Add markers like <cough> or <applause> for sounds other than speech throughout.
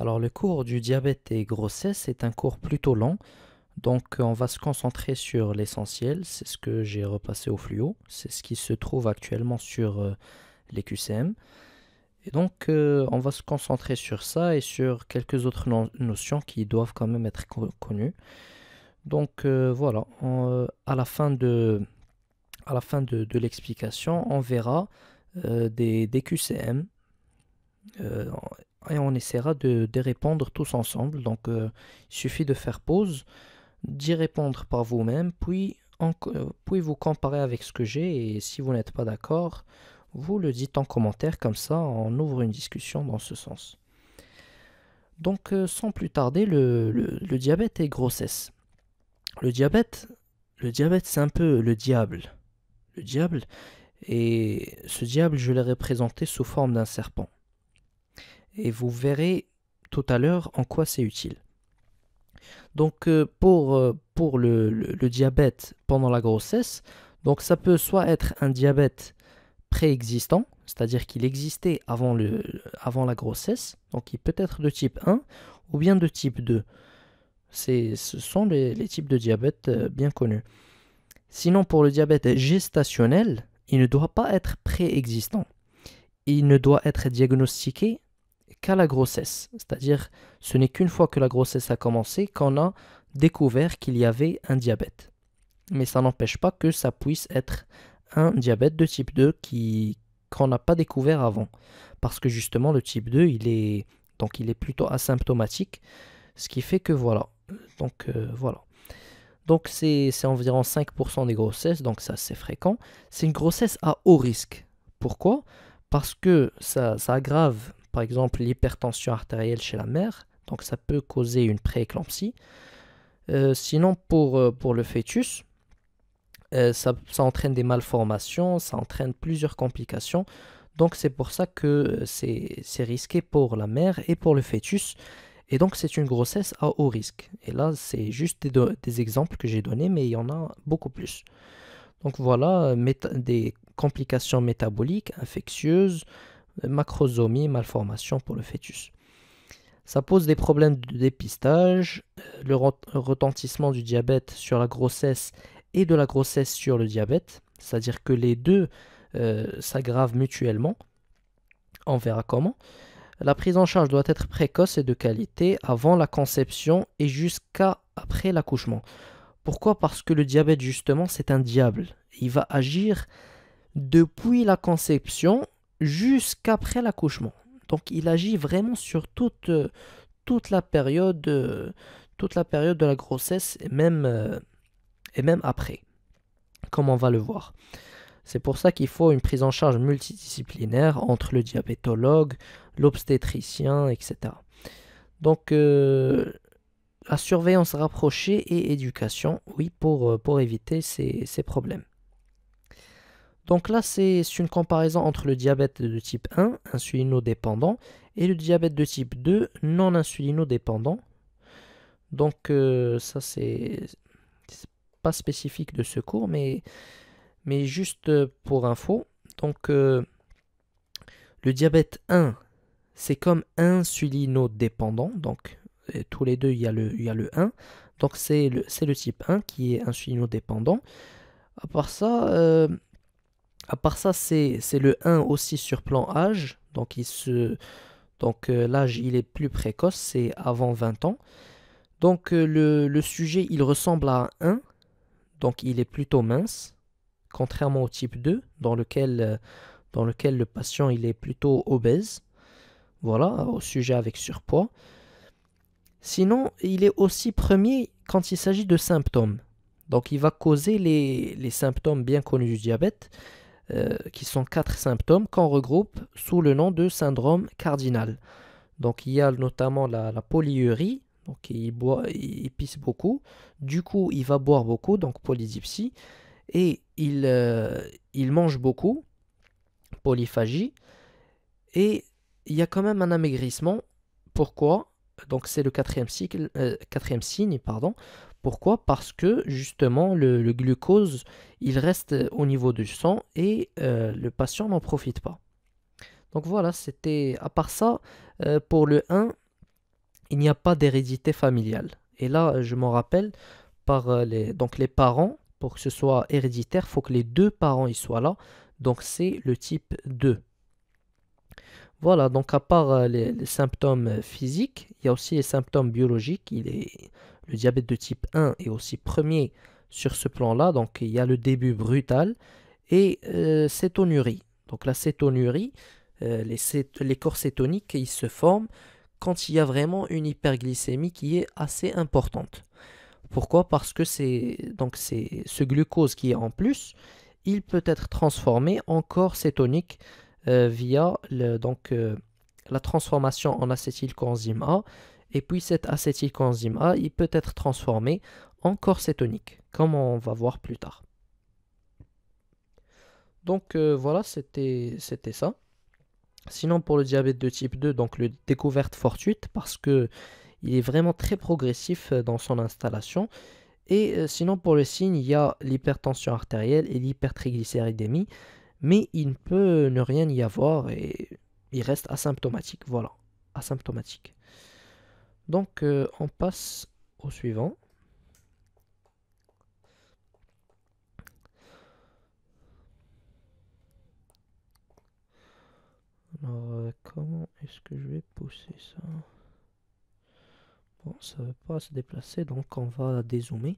Alors le cours du diabète et grossesse est un cours plutôt long, donc on va se concentrer sur l'essentiel, c'est ce que j'ai repassé au fluo, c'est ce qui se trouve actuellement sur euh, les QCM. Et donc euh, on va se concentrer sur ça et sur quelques autres notions qui doivent quand même être connues. Donc euh, voilà, à la fin de, de, l'explication, on verra des, des, QCM et on essaiera de, répondre tous ensemble. Donc euh, il suffit de faire pause, d'y répondre par vous-même, puis, euh, puis vous comparer avec ce que j'ai et si vous n'êtes pas d'accord, vous le dites en commentaire, comme ça on ouvre une discussion dans ce sens. Donc euh, sans plus tarder, le, diabète et grossesse. Le diabète, le diabète c'est un peu le diable. Le diable, et ce diable je l'ai représenté sous forme d'un serpent et vous verrez tout à l'heure en quoi c'est utile. Donc euh, pour, euh, pour le, diabète pendant la grossesse, donc ça peut soit être un diabète préexistant, c'est-à-dire qu'il existait avant, le, avant la grossesse, donc il peut être de type 1 ou bien de type 2. Ce sont les, les types de diabète euh, bien connus. Sinon pour le diabète gestationnel, il ne doit pas être préexistant. Il ne doit être diagnostiqué qu'à la grossesse. C'est-à-dire, ce n'est qu'une fois que la grossesse a commencé qu'on a découvert qu'il y avait un diabète. Mais ça n'empêche pas que ça puisse être un diabète de type 2 qui qu'on n'a pas découvert avant. Parce que justement, le type 2, il est, donc, il est plutôt asymptomatique. Ce qui fait que voilà. Donc, euh, voilà. Donc, c'est environ 5% des grossesses, donc ça, c'est fréquent. C'est une grossesse à haut risque. Pourquoi Parce que ça, ça aggrave par exemple l'hypertension artérielle chez la mère, donc ça peut causer une prééclampsie. Euh, sinon, pour, euh, pour, le fœtus, euh, ça, entraîne des malformations, ça entraîne plusieurs complications. Donc c'est pour ça que c'est risqué pour la mère et pour le fœtus. Et donc c'est une grossesse à haut risque. Et là, c'est juste des, des, exemples que j'ai donnés, mais il y en a beaucoup plus. Donc voilà, des complications métaboliques, infectieuses, macrosomie, malformation pour le fœtus. Ça pose des problèmes de dépistage, euh, le retentissement du diabète sur la grossesse et de la grossesse sur le diabète, c'est-à-dire que les deux euh, s'aggravent mutuellement. On verra comment. La prise en charge doit être précoce et de qualité avant la conception et jusqu'à après l'accouchement. Pourquoi Parce que le diabète, justement, c'est un diable. Il va agir depuis la conception jusqu'après l'accouchement. Donc il agit vraiment sur toute, euh, toute, la, période, euh, toute la période de la grossesse et même, euh, et même après, comme on va le voir. C'est pour ça qu'il faut une prise en charge multidisciplinaire entre le diabétologue, l'obstétricien, etc. Donc la surveillance rapprochée et éducation, oui, pour, pour éviter ces problèmes. Donc là, c'est une comparaison entre le diabète de type 1, insulinodépendant, et le diabète de type 2, non insulinodépendant. Donc euh, ça, c'est pas spécifique de ce cours, mais, mais juste euh, pour info. Donc euh, le diabète 1, c'est comme insulinodépendant, donc tous les deux, il y a le, il y a le 1. Donc c'est le, le, type 1 qui est insulinodépendant. À part ça, à part ça, c'est le 1 aussi sur plan âge. Donc, donc euh, l'âge, il est plus précoce, c'est avant 20 ans. Donc, euh, le, sujet, il ressemble à 1. Donc, il est plutôt mince, contrairement au type 2, dans lequel, euh, dans lequel le patient, il est plutôt obèse. Voilà, au sujet avec surpoids. Sinon, il est aussi premier quand il s'agit de symptômes. Donc, il va causer les symptômes bien connus du diabète, euh, qui sont quatre symptômes qu'on regroupe sous le nom de syndrome cardinal. Donc il y a notamment la, la polyurie, donc il, boit, il pisse beaucoup, du coup il va boire beaucoup, donc polydipsie, et euh, il, mange beaucoup, polyphagie, et il y a quand même un amaigrissement. Pourquoi donc c'est le quatrième, cycle, euh, quatrième signe, pardon. Pourquoi Parce que justement le, glucose, il reste euh, au niveau du sang et euh, le patient n'en profite pas. Donc voilà, c'était à part ça, euh, pour le 1, il n'y a pas d'hérédité familiale. Et là, je m'en rappelle, par les, donc les parents, pour que ce soit héréditaire, il faut que les deux parents y soient là. Donc c'est le type 2. Voilà, donc à part les, les symptômes physiques, il y a aussi les symptômes biologiques. Il est, le diabète de type 1 est aussi premier sur ce plan-là, donc il y a le début brutal et euh, cétonurie. Donc la cétonurie, euh, les, corps cétoniques, ils se forment quand il y a vraiment une hyperglycémie qui est assez importante. Pourquoi Parce que c'est donc c'est ce glucose qui est en plus, il peut être transformé en corps cétonique euh, via donc la transformation en acétylcoenzyme A et puis cet enzyme A, il peut être transformé en corps comme on va voir plus tard. Donc euh, voilà, c'était ça. Sinon pour le diabète de type 2, donc le découverte fortuite parce que il est vraiment très progressif euh, dans son installation. Et euh, sinon pour le signe, il y a l'hypertension artérielle et l'hypertriglycéridémie, mais il ne peut ne rien y avoir et il reste asymptomatique. Voilà, asymptomatique. Donc euh, on passe au suivant. Alors euh, comment est-ce que je vais pousser ça Bon, ça ne veut pas se déplacer, donc on va dézoomer.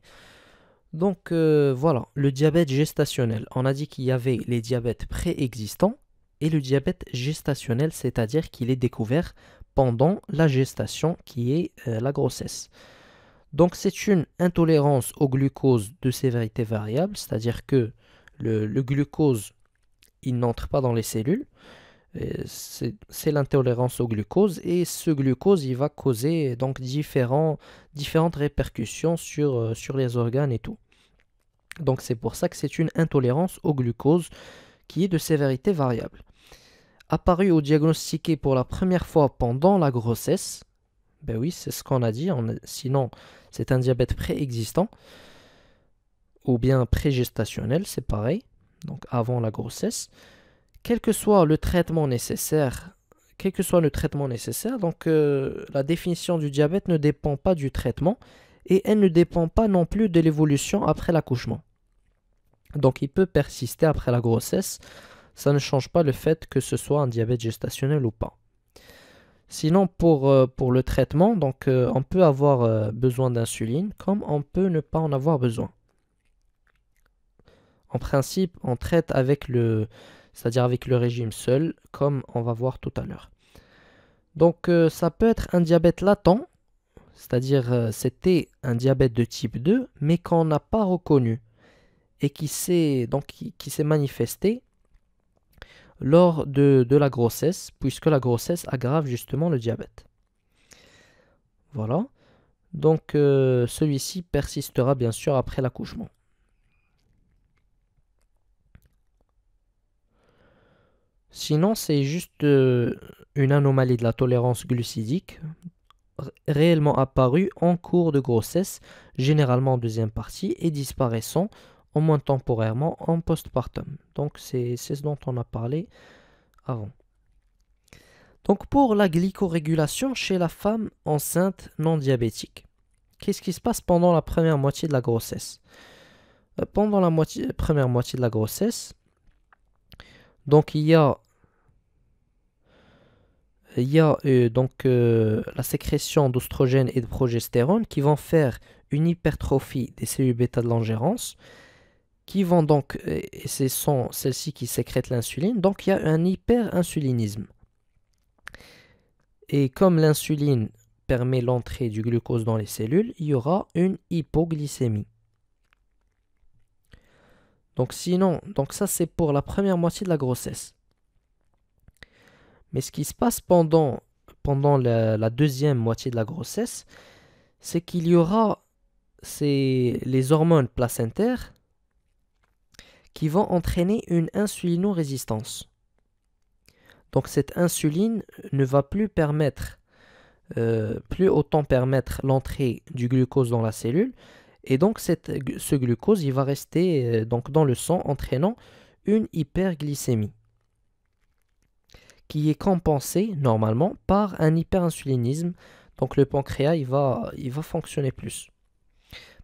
Donc euh, voilà, le diabète gestationnel. On a dit qu'il y avait les diabètes préexistants et le diabète gestationnel, c'est-à-dire qu'il est découvert pendant la gestation qui est euh, la grossesse. Donc c'est une intolérance au glucose de sévérité variable, c'est-à-dire que le, glucose, il n'entre pas dans les cellules. Euh, c'est l'intolérance au glucose et ce glucose, il va causer donc différentes répercussions sur, euh, sur les organes et tout. Donc c'est pour ça que c'est une intolérance au glucose qui est de sévérité variable apparu ou diagnostiqué pour la première fois pendant la grossesse, ben oui, c'est ce qu'on a dit, sinon c'est un diabète préexistant, ou bien prégestationnel, c'est pareil, donc avant la grossesse, quel que soit le traitement nécessaire, quel que soit le traitement nécessaire, donc euh, la définition du diabète ne dépend pas du traitement et elle ne dépend pas non plus de l'évolution après l'accouchement. Donc il peut persister après la grossesse, ça ne change pas le fait que ce soit un diabète gestationnel ou pas. Sinon, pour, euh, pour le traitement, donc, euh, on peut avoir euh, besoin d'insuline comme on peut ne pas en avoir besoin. En principe, on traite avec le, c'est-à-dire avec le régime seul, comme on va voir tout à l'heure. Donc, ça peut être un diabète latent, c'est-à-dire c'était un diabète de type 2, mais qu'on n'a pas reconnu et qui donc qui s'est manifesté lors de, la grossesse, puisque la grossesse aggrave justement le diabète. Voilà. Donc euh, celui-ci persistera bien sûr après l'accouchement. Sinon, c'est juste euh, une anomalie de la tolérance glucidique réellement apparue en cours de grossesse, généralement en deuxième partie, et disparaissant au moins temporairement, en postpartum. Donc c'est ce dont on a parlé avant. Donc pour la glycorégulation chez la femme enceinte non diabétique, qu'est-ce qui se passe pendant la première moitié de la grossesse euh, Pendant la moitié, première moitié de la grossesse, donc il y a, il y a euh, donc, euh, la sécrétion d'ostrogène et de progestérone qui vont faire une hypertrophie des cellules bêta de l'ingérence qui vont donc, euh, et ce sont celles-ci qui sécrètent l'insuline, donc il y a un hyperinsulinisme. Et comme l'insuline permet l'entrée du glucose dans les cellules, il y aura une hypoglycémie. Donc sinon, donc ça c'est pour la première moitié de la grossesse. Mais ce qui se passe pendant, pendant la, deuxième moitié de la grossesse, c'est qu'il y aura les hormones placentaires qui vont entraîner une insulinorésistance. Donc cette insuline ne va plus permettre, euh, plus autant permettre l'entrée du glucose dans la cellule, et donc cette, ce glucose il va rester euh, donc dans le sang entraînant une hyperglycémie qui est compensée normalement par un hyperinsulinisme. Donc le pancréas il va, il va fonctionner plus.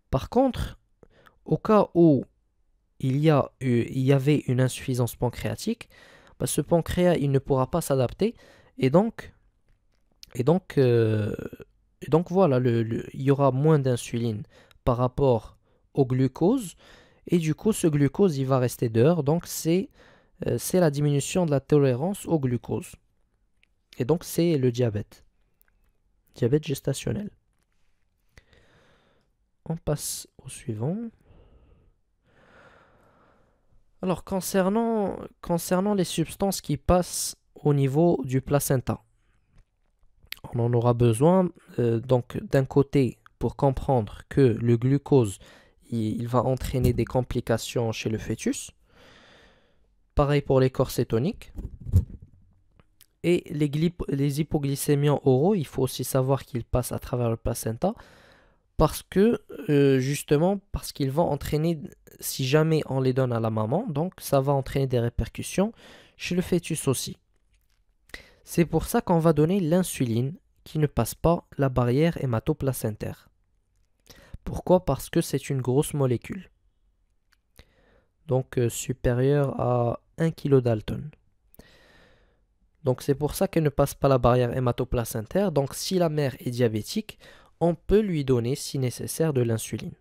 Par contre, au cas où il y, a euh, il y avait une insuffisance pancréatique, bah, ce pancréas il ne pourra pas s'adapter et donc et donc euh, et donc voilà il y aura moins d'insuline par rapport au glucose et du coup ce glucose il va rester dehors donc c'est euh, c'est la diminution de la tolérance au glucose et donc c'est le diabète diabète gestationnel on passe au suivant alors concernant, les substances qui passent au niveau du placenta, on en aura besoin euh, donc d'un côté pour comprendre que le glucose il, va entraîner des complications chez le fœtus, pareil pour les corps cétoniques et les, les hypoglycémiens oraux, il faut aussi savoir qu'ils passent à travers le placenta parce que euh, justement parce qu'ils vont entraîner si jamais on les donne à la maman donc ça va entraîner des répercussions chez le fœtus aussi c'est pour ça qu'on va donner l'insuline qui ne passe pas la barrière hématoplacentaire pourquoi parce que c'est une grosse molécule donc euh, supérieure à 1 kg dalton donc c'est pour ça qu'elle ne passe pas la barrière hématoplacentaire donc si la mère est diabétique on peut lui donner si nécessaire de l'insuline.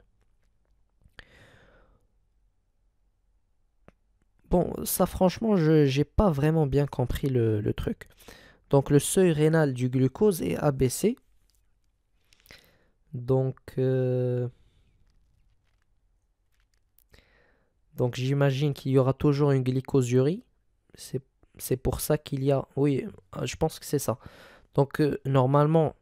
Bon, ça franchement, je n'ai pas vraiment bien compris le, truc. Donc le seuil rénal du glucose est abaissé. Donc, euh, Donc j'imagine qu'il y aura toujours une glycosurie. C'est pour ça qu'il y a... Oui, euh, je pense que c'est ça. Donc euh, normalement,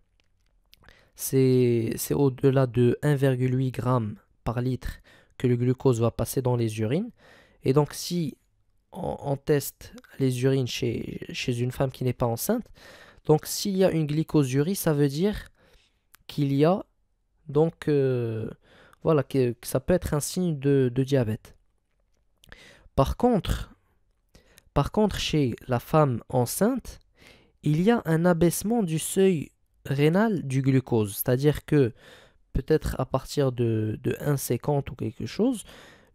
c'est au-delà de 1,8 g par litre que le glucose va passer dans les urines. Et donc si on, teste les urines chez, chez une femme qui n'est pas enceinte, donc s'il y a une glycosurie, ça veut dire qu'il y a donc euh, voilà que, ça peut être un signe de, de, diabète. Par contre, par contre chez la femme enceinte, il y a un abaissement du seuil rénal du glucose. C'est-à-dire que peut-être à partir de, de 1,50 ou quelque chose,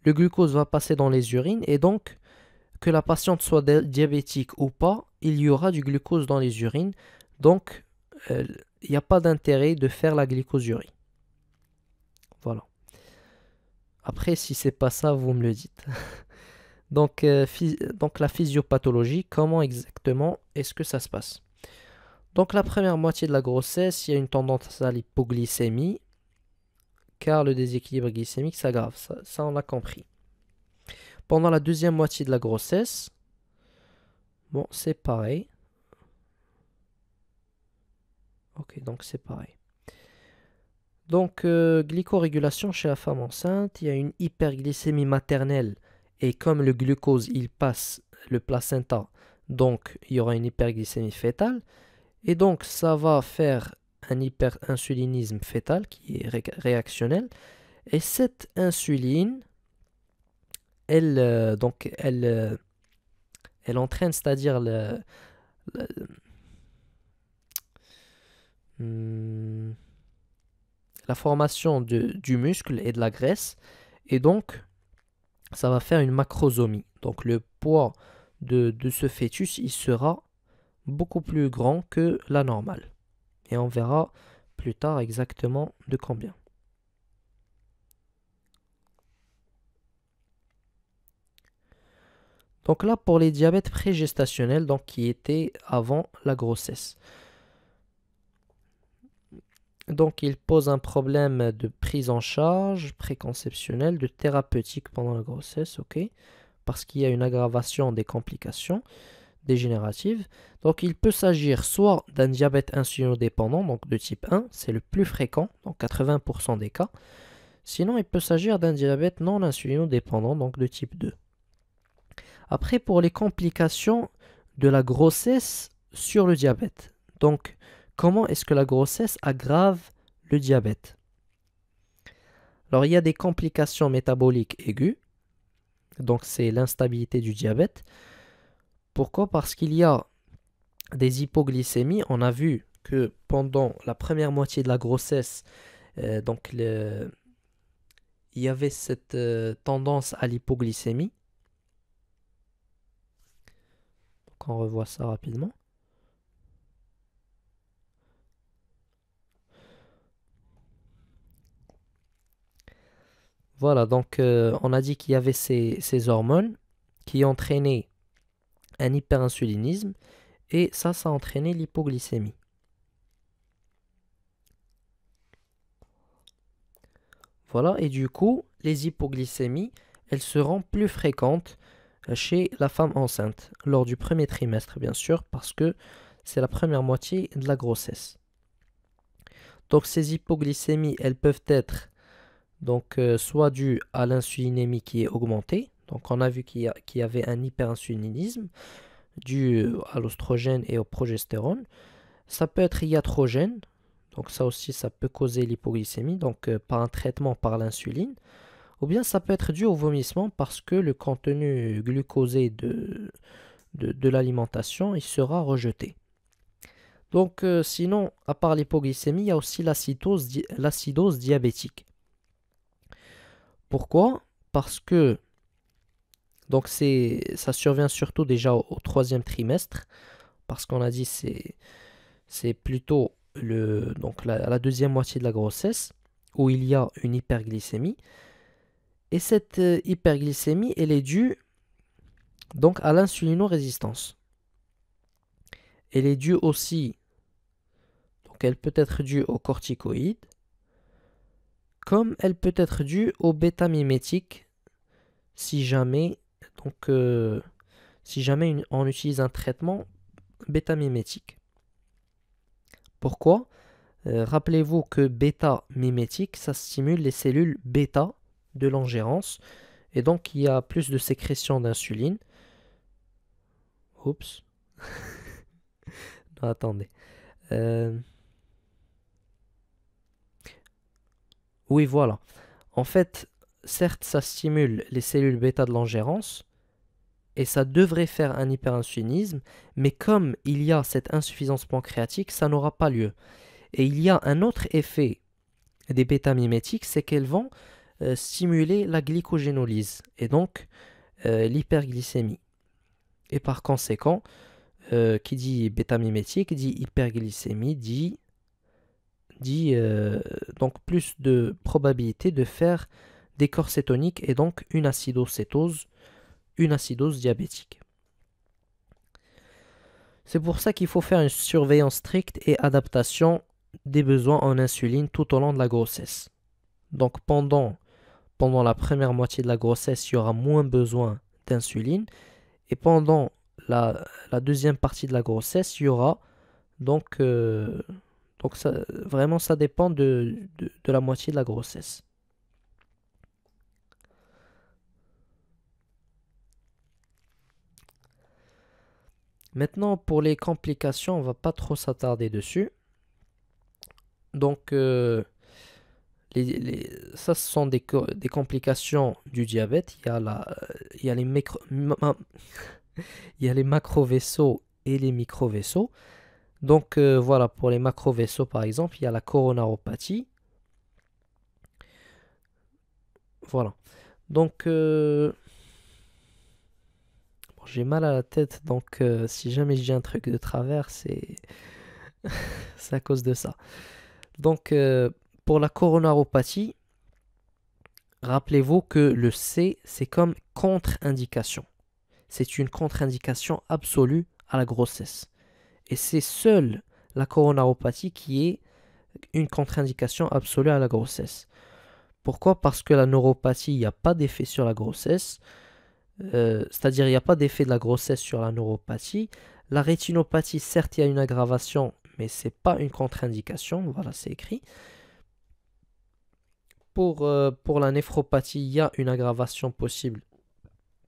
le glucose va passer dans les urines et donc que la patiente soit diabétique ou pas, il y aura du glucose dans les urines. Donc, euh, il n'y a pas d'intérêt de faire la glycosurie. Voilà. Après, si c'est pas ça, vous me le dites. <laughs> Euh, donc, la physiopathologie, comment exactement est-ce que ça se passe donc la première moitié de la grossesse, il y a une tendance à l'hypoglycémie, car le déséquilibre glycémique s'aggrave, ça, on l'a compris. Pendant la deuxième moitié de la grossesse, bon c'est pareil. Ok, donc c'est pareil. Donc, euh, glycorégulation chez la femme enceinte, il y a une hyperglycémie maternelle. Et comme le glucose, il passe le placenta, donc il y aura une hyperglycémie fœtale. Et donc, ça va faire un hyperinsulinisme fétal qui est réactionnel. Et cette insuline, elle, euh, donc, elle, euh, elle entraîne, c'est-à-dire le, hmm, la formation de, du muscle et de la graisse. Et donc, ça va faire une macrosomie. Donc, le poids de, de ce fœtus, il sera beaucoup plus grand que la normale. Et on verra plus tard exactement de combien. Donc là, pour les diabètes prégestationnels, donc qui étaient avant la grossesse. Donc il pose un problème de prise en charge préconceptionnelle, de thérapeutique pendant la grossesse, ok Parce qu'il y a une aggravation des complications dégénérative. Donc il peut s'agir soit d'un diabète insulino-dépendant, donc de type 1, c'est le plus fréquent, dans 80% des cas. Sinon, il peut s'agir d'un diabète non insulino-dépendant, donc de type 2. Après, pour les complications de la grossesse sur le diabète. Donc, comment est-ce que la grossesse aggrave le diabète Alors, il y a des complications métaboliques aiguës. Donc, c'est l'instabilité du diabète. Pourquoi Parce qu'il y a des hypoglycémies. On a vu que pendant la première moitié de la grossesse, euh, donc il y avait cette euh, tendance à l'hypoglycémie. on revoit ça rapidement. Voilà, donc euh, on a dit qu'il y avait ces, ces hormones qui entraînaient un hyperinsulinisme et ça, ça a entraîné l'hypoglycémie. Voilà, et du coup, les hypoglycémies, elles seront plus fréquentes chez la femme enceinte, lors du premier trimestre bien sûr, parce que c'est la première moitié de la grossesse. Donc ces hypoglycémies, elles peuvent être donc, euh, soit dues à l'insulinémie qui est augmentée, donc on a vu qu'il y, avait un hyperinsulinisme dû euh, à l'ostrogène et au progestérone. Ça peut être iatrogène, donc ça aussi ça peut causer l'hypoglycémie, donc euh, par un traitement par l'insuline. Ou bien ça peut être dû au vomissement parce que le contenu glucosé de, de, l'alimentation il sera rejeté. Donc euh, sinon, à part l'hypoglycémie, il y a aussi l'acidose diabétique. Pourquoi Parce que donc c'est, ça survient surtout déjà au, troisième trimestre, parce qu'on a dit c'est, c'est plutôt le, donc la, deuxième moitié de la grossesse où il y a une hyperglycémie. Et cette euh, hyperglycémie, elle est due donc à l'insulinorésistance. Elle est due aussi, donc elle peut être due au corticoïde, comme elle peut être due au bêta-mimétiques si jamais donc, euh, si jamais on utilise un traitement bêta-mimétique. Pourquoi euh, Rappelez-vous que bêta-mimétique, ça stimule les cellules bêta de l'angérance, et donc il y a plus de sécrétion d'insuline. Oups. <laughs> attendez. Euh, oui, voilà. En fait, certes, ça stimule les cellules bêta de l'angérance, et ça devrait faire un hyperinsulinisme, mais comme il y a cette insuffisance pancréatique, ça n'aura pas lieu. Et il y a un autre effet des bêta-mimétiques, c'est qu'elles vont euh, stimuler la glycogénolyse et donc euh, l'hyperglycémie. Et par conséquent, euh, qui dit bêta-mimétique dit hyperglycémie, dit, dit donc plus de probabilité de faire des corps cétoniques et donc une acidocétose une acidose diabétique. C'est pour ça qu'il faut faire une surveillance stricte et adaptation des besoins en insuline tout au long de la grossesse. Donc pendant, pendant la première moitié de la grossesse, il y aura moins besoin d'insuline. Et pendant la, la, deuxième partie de la grossesse, il y aura donc, euh, donc ça, vraiment ça dépend de, de la moitié de la grossesse. Maintenant, pour les complications, on ne va pas trop s'attarder dessus. Donc, euh, ça, ce sont des, complications du diabète. Il y a, les, macro-vaisseaux et les micro-vaisseaux. Donc, euh, voilà, pour les macro-vaisseaux, par exemple, il y a la coronaropathie. Voilà. Donc, euh, j'ai mal à la tête, donc euh, si jamais je dis un truc de travers, c'est <laughs> à cause de ça. Donc, euh, pour la coronaropathie, rappelez-vous que le C, c'est comme contre-indication. C'est une contre-indication absolue à la grossesse. Et c'est seule la coronaropathie qui est une contre-indication absolue à la grossesse. Pourquoi Parce que la neuropathie, il n'y a pas d'effet sur la grossesse. Euh, c'est-à-dire il n'y a pas d'effet de la grossesse sur la neuropathie. La rétinopathie, certes, il y a une aggravation, mais ce n'est pas une contre-indication, voilà, c'est écrit. Euh, pour, la néphropathie, il y a une aggravation possible,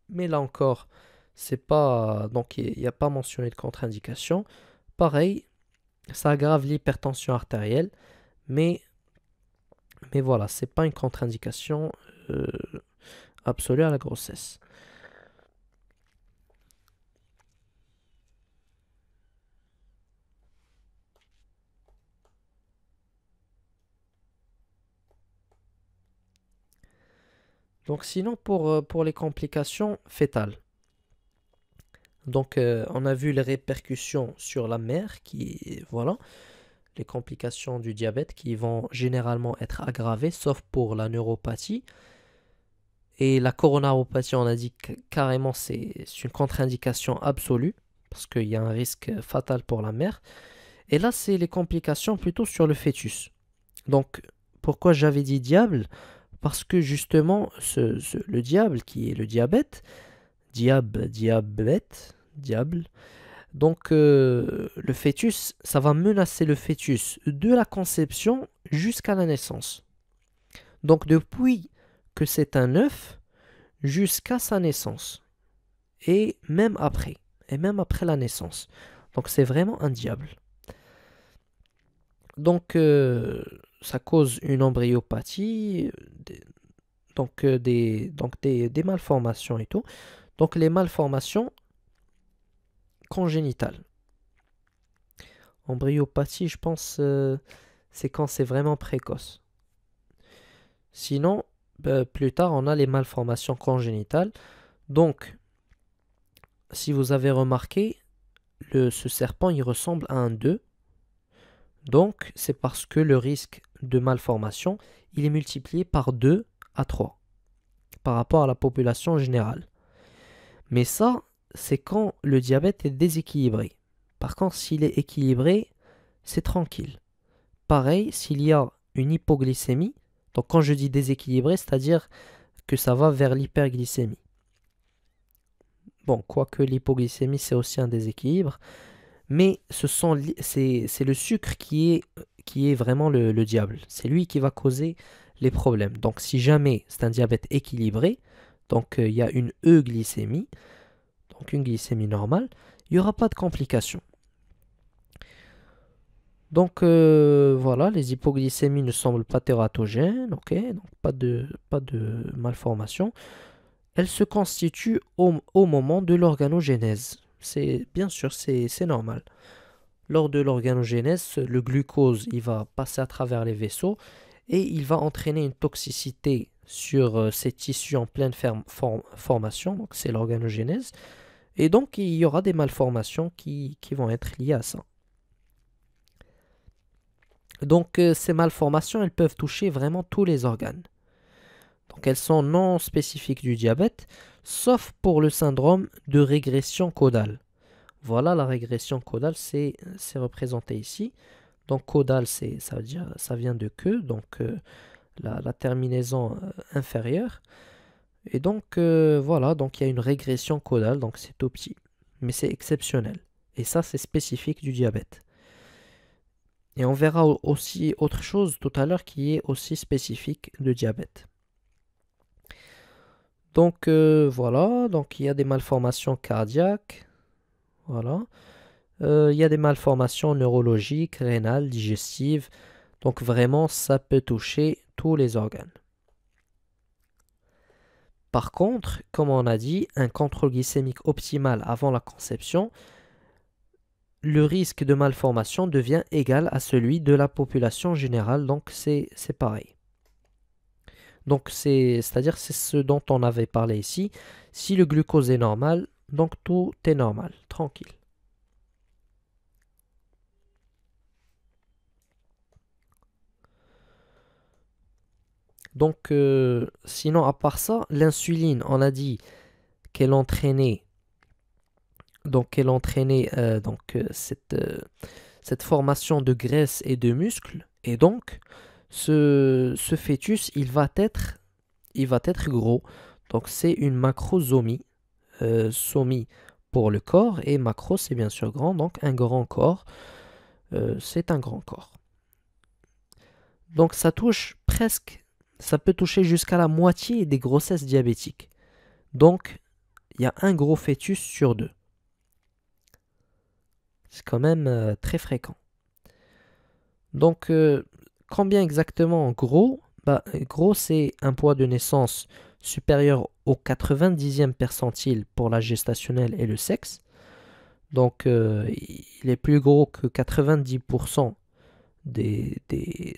mais là encore, c'est pas donc il n'y a pas mentionné de contre-indication. Pareil, ça aggrave l'hypertension artérielle, mais mais voilà, c'est pas une contre-indication euh, absolue à la grossesse. Donc sinon, euh, pour, les complications fétales, donc euh, on a vu les répercussions sur la mère, qui, voilà, les complications du diabète qui vont généralement être aggravées, sauf pour la neuropathie. Et la coronaropathie, on a dit carrément, c'est une contre-indication absolue, parce qu'il y a un risque fatal pour la mère. Et là, c'est les complications plutôt sur le fœtus. Donc, pourquoi j'avais dit diable parce que justement, le diable qui est le diabète, diable, diabète, diable, donc euh, le fœtus, ça va menacer le fœtus de la conception jusqu'à la naissance. Donc depuis que c'est un œuf jusqu'à sa naissance. Et même après. Et même après la naissance. Donc c'est vraiment un diable. Donc euh, ça cause une embryopathie, euh, donc, des, donc des, malformations et tout. Donc les malformations congénitales. Embryopathie, je pense, euh, c'est quand c'est vraiment précoce. Sinon, bah, plus tard, on a les malformations congénitales. Donc, si vous avez remarqué, le, ce serpent, il ressemble à un 2. Donc, c'est parce que le risque de malformation, il est multiplié par 2 à 3 par rapport à la population générale. Mais ça, c'est quand le diabète est déséquilibré. Par contre, s'il est équilibré, c'est tranquille. Pareil, s'il y a une hypoglycémie, donc quand je dis déséquilibré, c'est-à-dire que ça va vers l'hyperglycémie. Bon, quoique l'hypoglycémie, c'est aussi un déséquilibre, mais c'est le sucre qui est euh, qui est vraiment le, diable. C'est lui qui va causer les problèmes. Donc si jamais c'est un diabète équilibré, donc euh, il y a une E-glycémie, donc une glycémie normale, il n'y aura pas de complications. Donc euh, voilà, les hypoglycémies ne semblent pas tératogènes, ok, donc pas de, pas de malformation. Elles se constituent au, moment de l'organogénèse. C'est bien sûr, c'est normal lors de l'organogénèse, le glucose il va passer à travers les vaisseaux et il va entraîner une toxicité sur ces euh, tissus en pleine formation, donc c'est l'organogénèse, et donc il y aura des malformations qui, qui vont être liées à ça. Donc euh, ces malformations, elles peuvent toucher vraiment tous les organes. Donc elles sont non spécifiques du diabète, sauf pour le syndrome de régression caudale. Voilà la régression caudale, c'est représenté ici. Donc caudale, ça, ça vient de queue, donc euh, la, terminaison euh, inférieure. Et donc euh, voilà, donc il y a une régression caudale, donc c'est tout petit. Mais c'est exceptionnel. Et ça, c'est spécifique du diabète. Et on verra aussi autre chose tout à l'heure qui est aussi spécifique de diabète. Donc voilà, donc il y a des malformations cardiaques, voilà. Euh, il y a des malformations neurologiques, rénales, digestives. Donc vraiment, ça peut toucher tous les organes. Par contre, comme on a dit, un contrôle glycémique optimal avant la conception, le risque de malformation devient égal à celui de la population générale, donc c'est pareil. Donc c'est-à-dire c'est ce dont on avait parlé ici. Si le glucose est normal, donc tout est normal, tranquille. Donc, euh, sinon, à part ça, l'insuline, on a dit qu'elle entraînait, donc qu'elle entraînait euh, donc, euh, cette, cette, formation de graisse et de muscles. Et donc, ce, ce, fœtus, il va être, il va être gros. Donc, c'est une macrosomie euh, pour le corps et macro c'est bien sûr grand, donc un grand corps, euh, c'est un grand corps. Donc ça touche presque, ça peut toucher jusqu'à la moitié des grossesses diabétiques. Donc il y a un gros fœtus sur deux. C'est quand même euh, très fréquent. Donc euh, combien exactement gros bah, Gros c'est un poids de naissance supérieur au 90e percentile pour la gestationnelle et le sexe. Donc euh, il est plus gros que 90% des,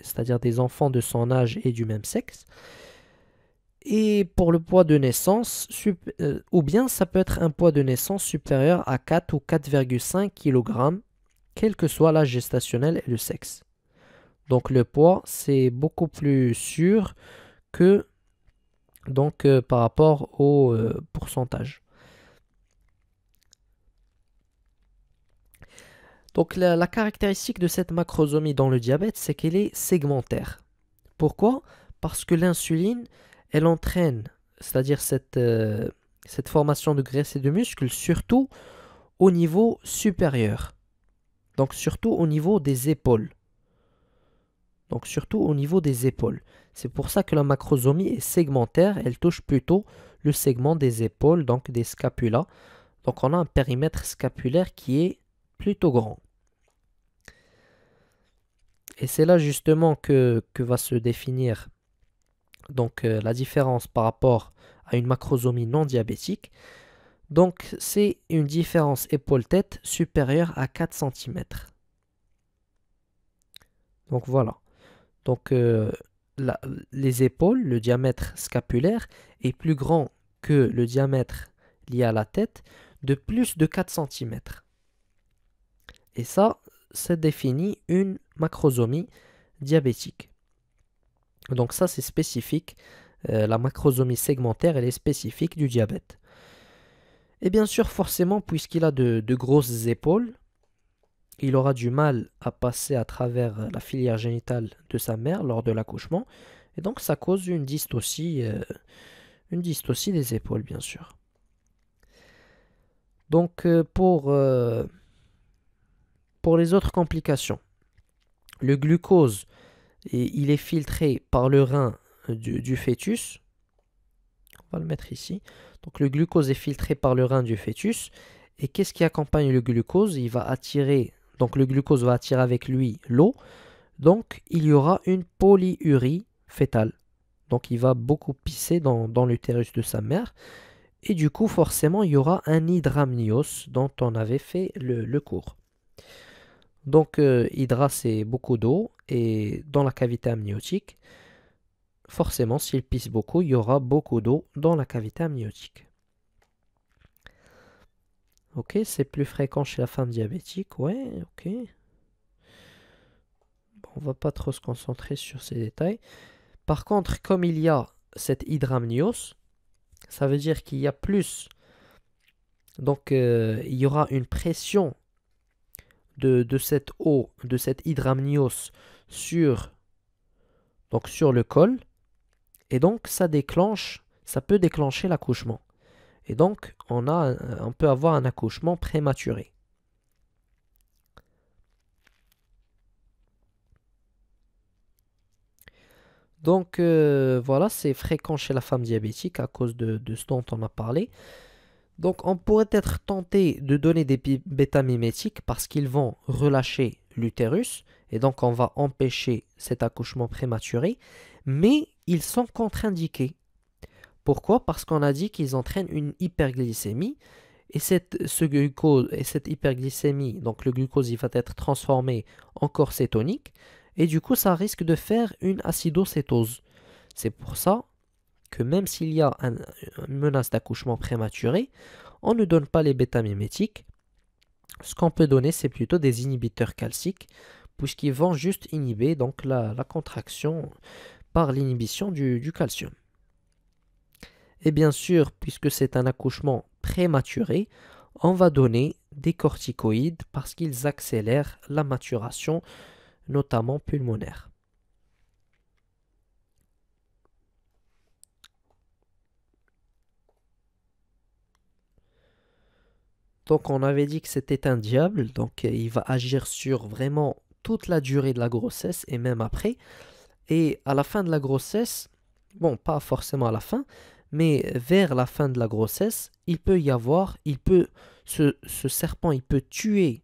c'est-à-dire des enfants de son âge et du même sexe. Et pour le poids de naissance, euh, ou bien ça peut être un poids de naissance supérieur à 4 ou 4,5 kg, quel que soit l'âge gestationnel et le sexe. Donc le poids, c'est beaucoup plus sûr que donc euh, par rapport au euh, pourcentage. Donc la, caractéristique de cette macrosomie dans le diabète, c'est qu'elle est segmentaire. Pourquoi Parce que l'insuline, elle entraîne, c'est-à-dire cette, euh, cette formation de graisse et de muscles, surtout au niveau supérieur. Donc surtout au niveau des épaules. Donc surtout au niveau des épaules. C'est pour ça que la macrosomie est segmentaire, elle touche plutôt le segment des épaules, donc des scapulas. Donc on a un périmètre scapulaire qui est plutôt grand. Et c'est là justement que, va se définir donc, euh, la différence par rapport à une macrosomie non diabétique. Donc c'est une différence épaule-tête supérieure à 4 cm. Donc voilà. Donc euh, les épaules, le diamètre scapulaire, est plus grand que le diamètre lié à la tête de plus de 4 cm. Et ça, ça définit une macrosomie diabétique. Donc ça, c'est spécifique. Euh, la macrosomie segmentaire, elle est spécifique du diabète. Et bien sûr, forcément, puisqu'il a de grosses épaules, il aura du mal à passer à travers la filière génitale de sa mère lors de l'accouchement, et donc ça cause une dystocie, euh, une dystocie des épaules bien sûr. Donc euh, pour, euh, pour les autres complications, le glucose, il est filtré par le rein du fœtus. On va le mettre ici. Donc le glucose est filtré par le rein du fœtus. Et qu'est-ce qui accompagne le glucose Il va attirer donc le glucose va attirer avec lui l'eau. Donc il y aura une polyurie fétale. Donc il va beaucoup pisser dans, l'utérus de sa mère. Et du coup, forcément, il y aura un hydramnios dont on avait fait le, cours. Donc, euh, hydra, c'est beaucoup d'eau. Et dans la cavité amniotique, forcément, s'il pisse beaucoup, il y aura beaucoup d'eau dans la cavité amniotique. Ok, c'est plus fréquent chez la femme diabétique, ouais, ok. on va pas trop se concentrer sur ces détails. Par contre, comme il y a cette hydramnios, ça veut dire qu'il y a plus. Donc, euh, il y aura une pression de, cette eau, de cette hydramnios sur, donc sur le col. Et donc, ça déclenche, ça peut déclencher l'accouchement. Et donc, on, a, euh, on peut avoir un accouchement prématuré. Donc euh, voilà, c'est fréquent chez la femme diabétique à cause de, de, ce dont on a parlé. Donc on pourrait être tenté de donner des bêta-mimétiques parce qu'ils vont relâcher l'utérus et donc on va empêcher cet accouchement prématuré, mais ils sont contre-indiqués. Pourquoi Parce qu'on a dit qu'ils entraînent une hyperglycémie et cette, et cette hyperglycémie, donc le glucose, il va être transformé en corps cétonique et du coup, ça risque de faire une acidocétose. C'est pour ça que même s'il y a une menace d'accouchement prématuré, on ne donne pas les bêta-mimétiques. Ce qu'on peut donner, c'est plutôt des inhibiteurs calciques, puisqu'ils vont juste inhiber donc la, contraction par l'inhibition du calcium. Et bien sûr, puisque c'est un accouchement prématuré, on va donner des corticoïdes parce qu'ils accélèrent la maturation, notamment pulmonaire. Donc on avait dit que c'était un diable, donc euh, il va agir sur vraiment toute la durée de la grossesse et même après. Et à la fin de la grossesse, bon pas forcément à la fin, mais vers la fin de la grossesse, il peut y avoir, il peut, ce, serpent, il peut tuer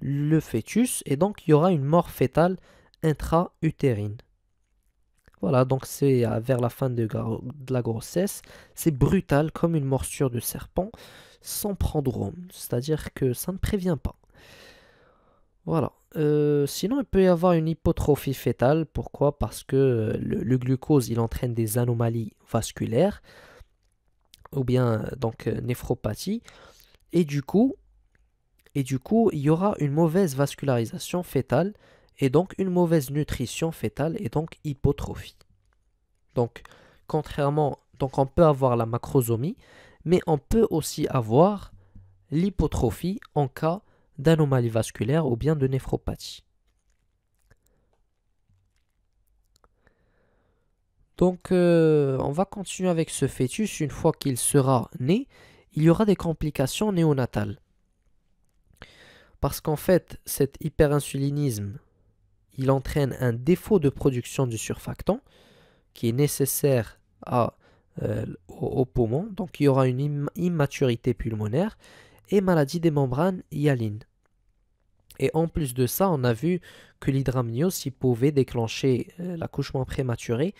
le fœtus et donc il y aura une mort fétale intra-utérine. Voilà, donc c'est euh, vers la fin de, la grossesse. C'est brutal comme une morsure de serpent sans prendre c'est-à-dire que ça ne prévient pas. Voilà. Euh, sinon, il peut y avoir une hypotrophie fétale. Pourquoi Parce que euh, le, glucose, il entraîne des anomalies vasculaires ou bien euh, donc néphropathie. Et du coup, et du coup, il y aura une mauvaise vascularisation fétale et donc une mauvaise nutrition fétale et donc hypotrophie. Donc, contrairement, donc on peut avoir la macrosomie, mais on peut aussi avoir l'hypotrophie en cas d'anomalies vasculaires ou bien de néphropathie. Donc euh, on va continuer avec ce fœtus. Une fois qu'il sera né, il y aura des complications néonatales. Parce qu'en fait, cet hyperinsulinisme, il entraîne un défaut de production du surfactant qui est nécessaire à, euh, au, poumon. Donc il y aura une immaturité pulmonaire et maladie des membranes hyalines. Et en plus de ça, on a vu que l'hydramnios pouvait déclencher euh, l'accouchement prématuré.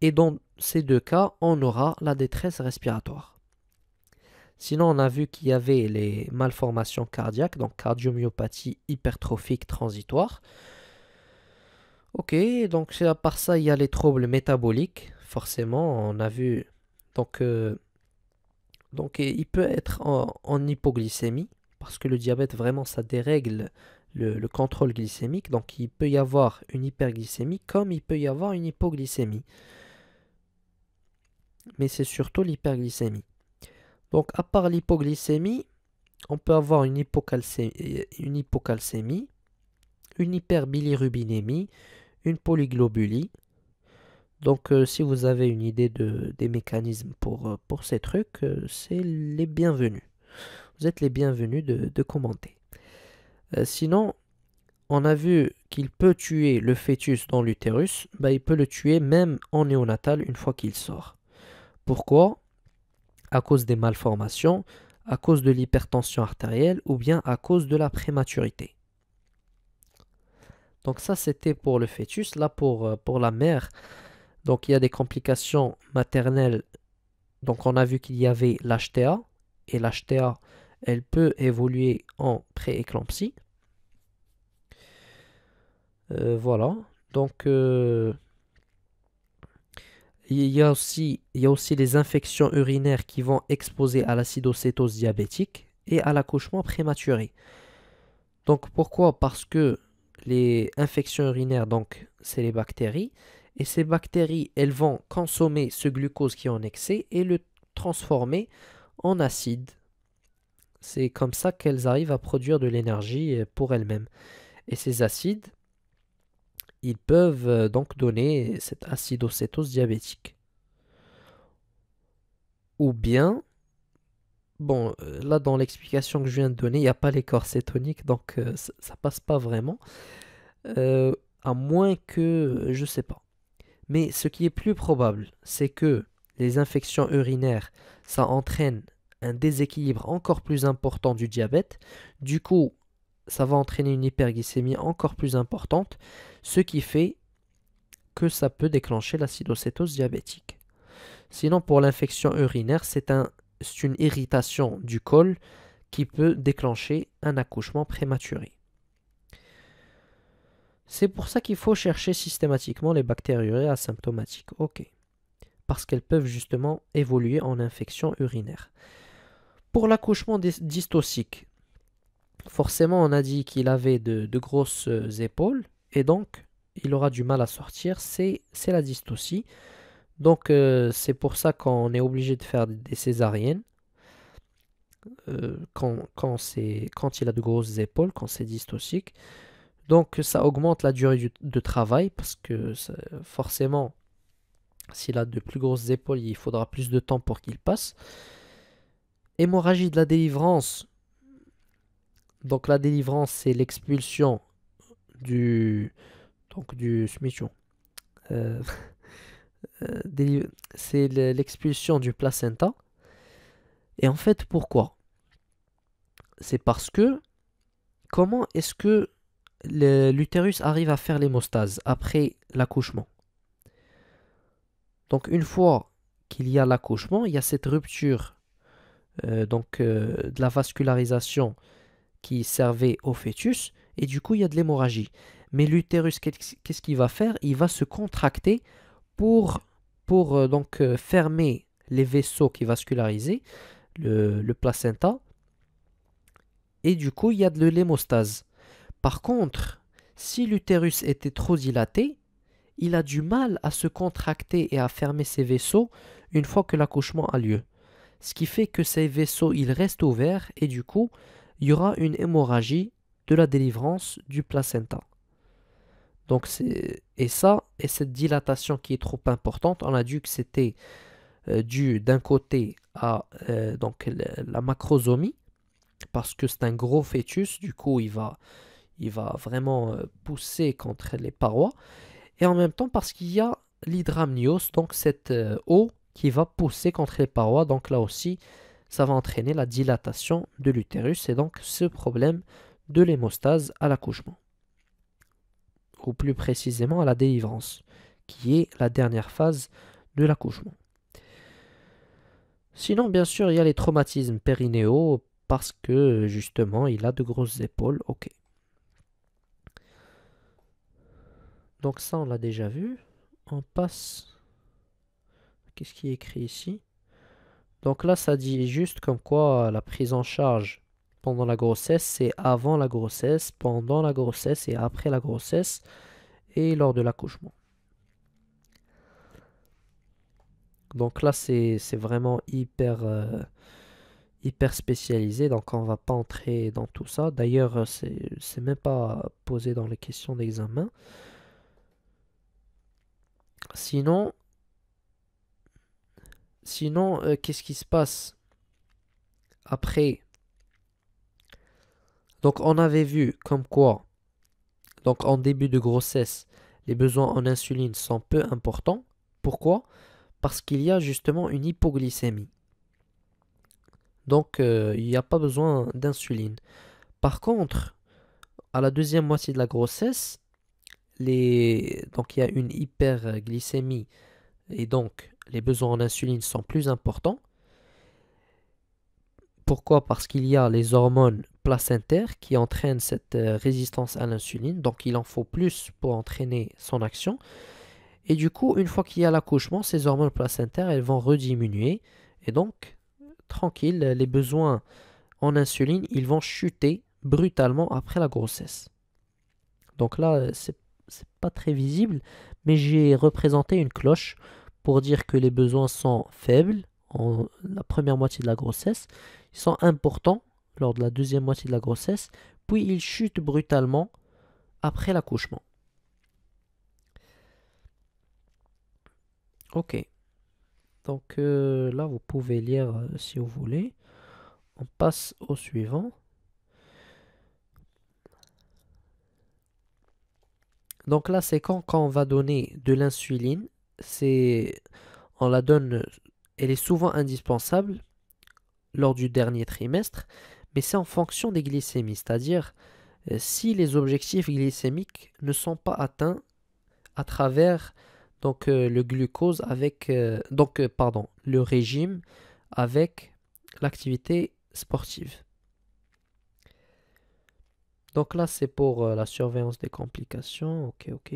Et dans ces deux cas, on aura la détresse respiratoire. Sinon, on a vu qu'il y avait les malformations cardiaques, donc cardiomyopathie hypertrophique transitoire. Ok, donc à part ça, il y a les troubles métaboliques. Forcément, on a vu donc euh, donc il peut être en, hypoglycémie, parce que le diabète vraiment ça dérègle le, contrôle glycémique, donc il peut y avoir une hyperglycémie comme il peut y avoir une hypoglycémie. Mais c'est surtout l'hyperglycémie. Donc à part l'hypoglycémie, on peut avoir une, euh, une, hypocalcémie, une hyperbilirubinémie, une polyglobulie, donc euh, si vous avez une idée des mécanismes pour, euh, ces trucs, euh, c'est les bienvenus. Vous êtes les bienvenus de, commenter. sinon, on a vu qu'il peut tuer le fœtus dans l'utérus, bah, il peut le tuer même en néonatal une fois qu'il sort. Pourquoi À cause des malformations, à cause de l'hypertension artérielle ou bien à cause de la prématurité. Donc ça c'était pour le fœtus, là pour la mère. Donc il y a des complications maternelles. Donc on a vu qu'il y avait l'HTA et l'HTA, elle peut évoluer en prééclampsie. Euh, voilà. Donc euh, il y a aussi il y a aussi les infections urinaires qui vont exposer à l'acidocétose diabétique et à l'accouchement prématuré. Donc pourquoi Parce que les infections urinaires donc c'est les bactéries et ces bactéries, elles vont consommer ce glucose qui est en excès et le transformer en acide. C'est comme ça qu'elles arrivent à produire de l'énergie euh, pour elles-mêmes. Et ces acides, ils peuvent euh, donc donner cette acidocétose diabétique. Ou bien, bon, euh, là dans l'explication que je viens de donner, il n'y a pas les corps cétoniques, donc ça, ne passe pas vraiment. à moins que, je sais pas, mais ce qui est plus probable, c'est que les infections urinaires, ça entraîne un déséquilibre encore plus important du diabète. Du coup, ça va entraîner une hyperglycémie encore plus importante, ce qui fait que ça peut déclencher l'acidocétose diabétique. Sinon, pour l'infection urinaire, c'est une irritation du col qui peut déclencher un accouchement prématuré. C'est pour ça qu'il faut chercher systématiquement les bactéries urinaires asymptomatiques. Ok. Parce qu'elles peuvent justement évoluer en infection urinaire. Pour l'accouchement dystocique, forcément, on a dit qu'il avait de, grosses épaules et donc il aura du mal à sortir. C'est la dystocie. Donc, euh, c'est pour ça qu'on est obligé de faire des césariennes. Euh, quand, quand il a de grosses épaules, quand c'est dystocique. Donc ça augmente la durée de travail parce que forcément, s'il a de plus grosses épaules, il faudra plus de temps pour qu'il passe. Hémorragie de la délivrance. Donc la délivrance, c'est l'expulsion du donc du smichon. Euh, <laughs> euh, c'est l'expulsion du placenta. Et en fait, pourquoi C'est parce que comment est-ce que l'utérus arrive à faire l'hémostase après l'accouchement. Donc une fois qu'il y a l'accouchement, il y a cette rupture euh, donc, euh, de la vascularisation qui servait au fœtus et du coup il y a de l'hémorragie. Mais l'utérus, qu'est-ce qu'il va faire Il va se contracter pour, pour euh, donc fermer les vaisseaux qui vascularisaient le placenta et du coup il y a de l'hémostase. Par contre, si l'utérus était trop dilaté, il a du mal à se contracter et à fermer ses vaisseaux une fois que l'accouchement a lieu. Ce qui fait que ces vaisseaux ils restent ouverts et du coup, il y aura une hémorragie de la délivrance du placenta. Donc et ça et cette dilatation qui est trop importante, on a dit que c'était euh, dû d'un côté à euh, la macrosomie parce que c'est un gros fœtus, du coup il va il va vraiment euh, pousser contre les parois, et en même temps parce qu'il y a l'hydramnios, donc cette euh, eau qui va pousser contre les parois, donc là aussi ça va entraîner la dilatation de l'utérus et donc ce problème de l'hémostase à l'accouchement, ou plus précisément à la délivrance, qui est la dernière phase de l'accouchement. Sinon, bien sûr, il y a les traumatismes périnéaux parce que justement il a de grosses épaules, ok. Donc ça, on l'a déjà vu. On passe... Qu'est-ce qui est écrit ici Donc là, ça dit juste comme quoi la prise en charge pendant la grossesse, c'est avant la grossesse, pendant la grossesse et après la grossesse et lors de l'accouchement. Donc là, c'est vraiment hyper, euh, hyper spécialisé, donc on va pas entrer dans tout ça. D'ailleurs, euh, c'est même pas posé dans les questions d'examen. Sinon, euh, qu'est-ce qui se passe après Donc on avait vu comme quoi, donc en début de grossesse, les besoins en insuline sont peu importants. Pourquoi Parce qu'il y a justement une hypoglycémie. Donc euh, il n'y a pas besoin d'insuline. Par contre, à la deuxième moitié de la grossesse, les... donc il y a une hyperglycémie et donc les besoins en insuline sont plus importants. Pourquoi Parce qu'il y a les hormones placentaires qui entraînent cette euh, résistance à l'insuline, donc il en faut plus pour entraîner son action. Et du coup, une fois qu'il y a l'accouchement, ces hormones placentaires, elles vont rediminuer. Et donc, tranquille, les besoins en insuline, ils vont chuter brutalement après la grossesse. Donc là, c'est c'est pas très visible, mais j'ai représenté une cloche pour dire que les besoins sont faibles en la première moitié de la grossesse, ils sont importants lors de la deuxième moitié de la grossesse, puis ils chutent brutalement après l'accouchement. Ok. Donc euh, là, vous pouvez lire euh, si vous voulez. On passe au suivant. Donc là, c'est quand, on va donner de l'insuline, c'est on la donne, elle est souvent indispensable lors du dernier trimestre, mais c'est en fonction des glycémies, c'est-à-dire euh, si les objectifs glycémiques ne sont pas atteints à travers donc euh, le glucose avec euh, donc pardon, le régime avec l'activité sportive. Donc là, c'est pour euh, la surveillance des complications. Ok, ok.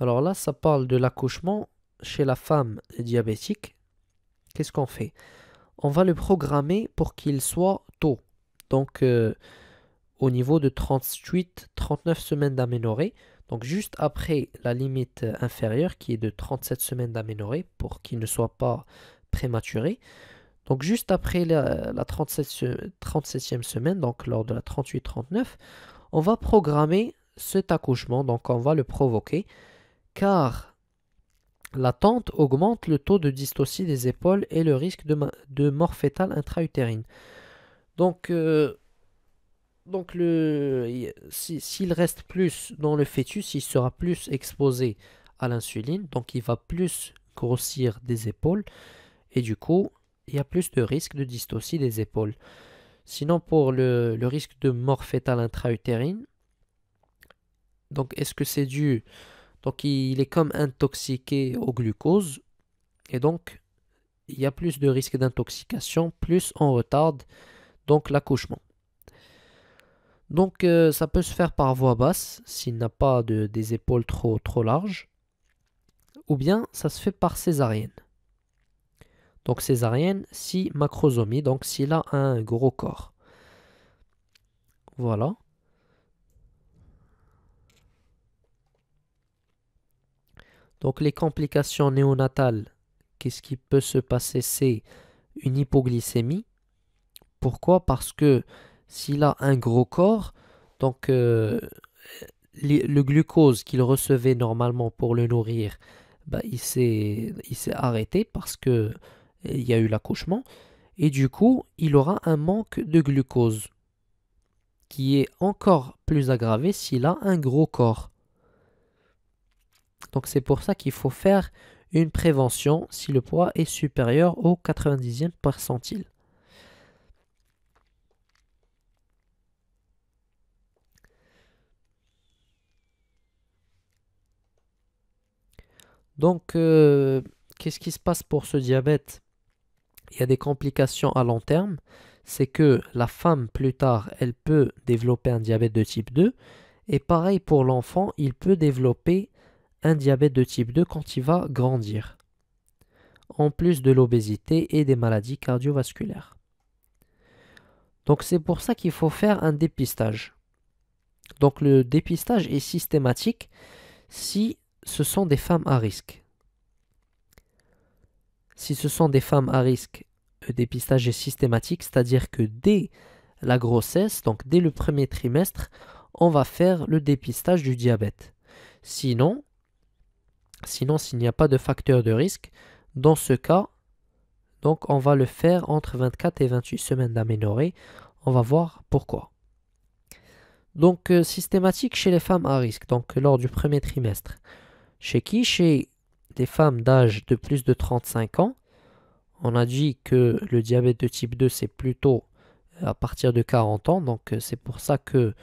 Alors là, ça parle de l'accouchement chez la femme diabétique. Qu'est-ce qu'on fait On va le programmer pour qu'il soit tôt. Donc, euh, au niveau de 38-39 semaines d'aménorrhée, donc juste après la limite inférieure qui est de 37 semaines d'aménorée pour qu'il ne soit pas prématuré. Donc juste après la, 37, e semaine, donc lors de la 38-39, on va programmer cet accouchement, donc on va le provoquer, car l'attente augmente le taux de dystocie des épaules et le risque de, mort fétale intra-utérine. Donc euh, donc le s'il reste plus dans le fœtus, il sera plus exposé à l'insuline, donc il va plus grossir des épaules et du coup, il y a plus de risque de dystocie des épaules. Sinon pour le, risque de mort fétale intra-utérine, donc est-ce que c'est dû donc il est comme intoxiqué au glucose et donc il y a plus de risque d'intoxication, plus on retarde donc l'accouchement. Donc euh, ça peut se faire par voie basse s'il n'a pas des épaules trop, trop larges. Ou bien ça se fait par césarienne. Donc césarienne si macrosomie, donc s'il a un gros corps. Voilà. Donc les complications néonatales, qu'est-ce qui peut se passer C'est une hypoglycémie. Pourquoi Parce que s'il a un gros corps, donc euh, le glucose qu'il recevait normalement pour le nourrir, bah, il s'est arrêté parce qu'il euh, y a eu l'accouchement et du coup il aura un manque de glucose qui est encore plus aggravé s'il a un gros corps. Donc c'est pour ça qu'il faut faire une prévention si le poids est supérieur au 90e percentile. Donc, euh, qu'est-ce qui se passe pour ce diabète Il y a des complications à long terme. C'est que la femme, plus tard, elle peut développer un diabète de type 2. Et pareil pour l'enfant, il peut développer un diabète de type 2 quand il va grandir. En plus de l'obésité et des maladies cardiovasculaires. Donc c'est pour ça qu'il faut faire un dépistage. Donc le dépistage est systématique si ce sont des femmes à risque. Si ce sont des femmes à risque, le dépistage est systématique, c'est-à-dire que dès la grossesse, donc dès le premier trimestre, on va faire le dépistage du diabète. Sinon, sinon s'il n'y a pas de facteur de risque, dans ce cas, donc on va le faire entre 24 et 28 semaines d'aménorrhée. On va voir pourquoi. Donc euh, systématique chez les femmes à risque, donc lors du premier trimestre. Chez qui Chez des femmes d'âge de plus de 35 ans. On a dit que le diabète de type 2, c'est plutôt euh, à partir de 40 ans. Donc euh, c'est pour ça que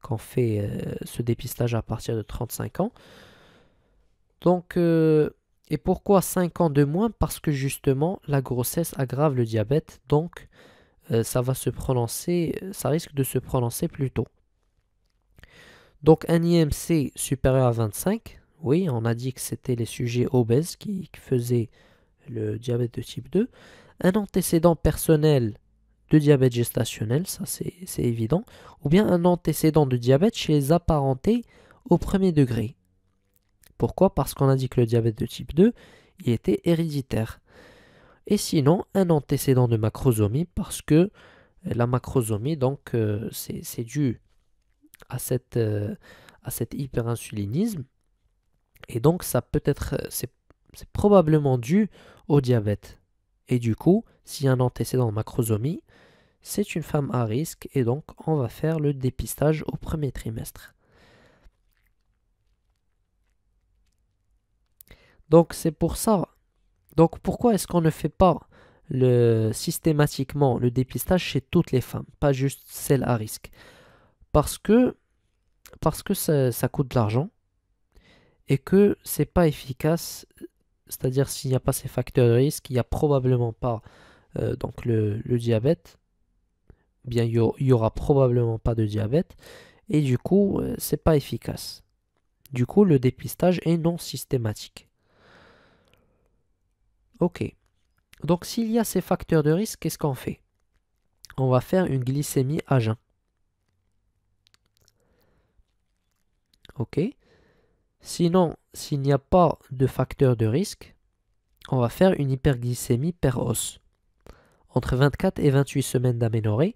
qu'on fait euh, ce dépistage à partir de 35 ans. Donc, et pourquoi 5 ans de moins Parce que justement, la grossesse aggrave le diabète. Donc, ça va se prononcer, ça risque de se prononcer plus tôt. Donc, un IMC supérieur à 25, oui, on a dit que c'était les sujets obèses qui, faisaient le diabète de type 2. Un antécédent personnel de diabète gestationnel, ça c'est évident. Ou bien un antécédent de diabète chez les apparentés au premier degré. Pourquoi Parce qu'on a dit que le diabète de type 2, était héréditaire. Et sinon, un antécédent de macrosomie, parce que la macrosomie, donc, euh, c'est dû à, euh, à cet hyperinsulinisme et donc, ça peut être, euh, c'est probablement dû au diabète. Et du coup, s'il y a un antécédent de macrosomie, c'est une femme à risque et donc on va faire le dépistage au premier trimestre. Donc c'est pour ça. Donc pourquoi est-ce qu'on ne fait pas le, systématiquement le dépistage chez toutes les femmes, pas juste celles à risque Parce que, parce que ça, ça coûte de l'argent et que c'est pas efficace, c'est-à-dire s'il n'y a pas ces facteurs de risque, il n'y a probablement pas euh, donc le, le, diabète, bien il y aura probablement pas de diabète, et du coup euh, c'est pas efficace. Du coup le dépistage est non systématique. Ok. Donc s'il y a ces facteurs de risque, qu'est-ce qu'on fait On va faire une glycémie à jeun. Ok Sinon, s'il n'y a pas de facteur de risque, on va faire une hyperglycémie per os entre 24 et 28 semaines d'aménorrhée.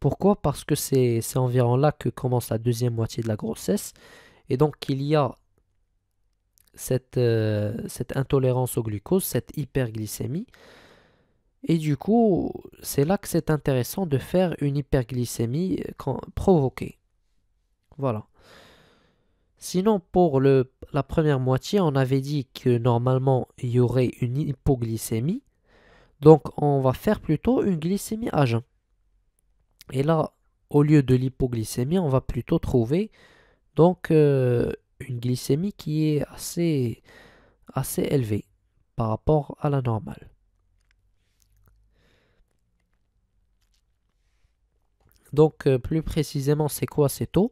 Pourquoi Parce que c'est environ là que commence la deuxième moitié de la grossesse. Et donc il y a euh, cette intolérance au glucose, cette hyperglycémie. Et du coup, c'est là que c'est intéressant de faire une hyperglycémie euh, provoquée. Voilà. Sinon, pour la première moitié, on avait dit que normalement, il y aurait une hypoglycémie. Donc, on va faire plutôt une glycémie à jeun. Et là, au lieu de l'hypoglycémie, on va plutôt trouver donc euh, une glycémie qui est assez, élevée par rapport à la normale. Donc, euh, plus précisément, c'est quoi ces eau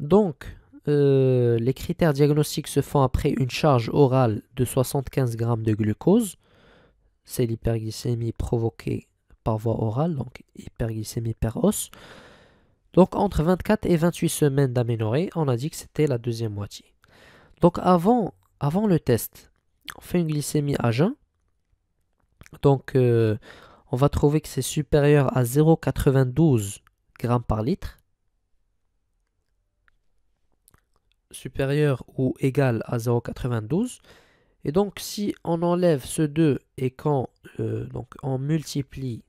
donc, euh, les critères diagnostiques se font après une charge orale de 75 grammes de glucose. C'est l'hyperglycémie provoquée par voie orale, donc hyperglycémie per os. Donc entre 24 et 28 semaines d'aménorrhée, on a dit que c'était la deuxième moitié. Donc avant, avant le test, on fait une glycémie à jeun. Donc euh, on va trouver que c'est supérieur à 0,92 g par litre. supérieur ou égal à 0,92. Et donc, si on enlève ce 2 et quand euh, on multiplie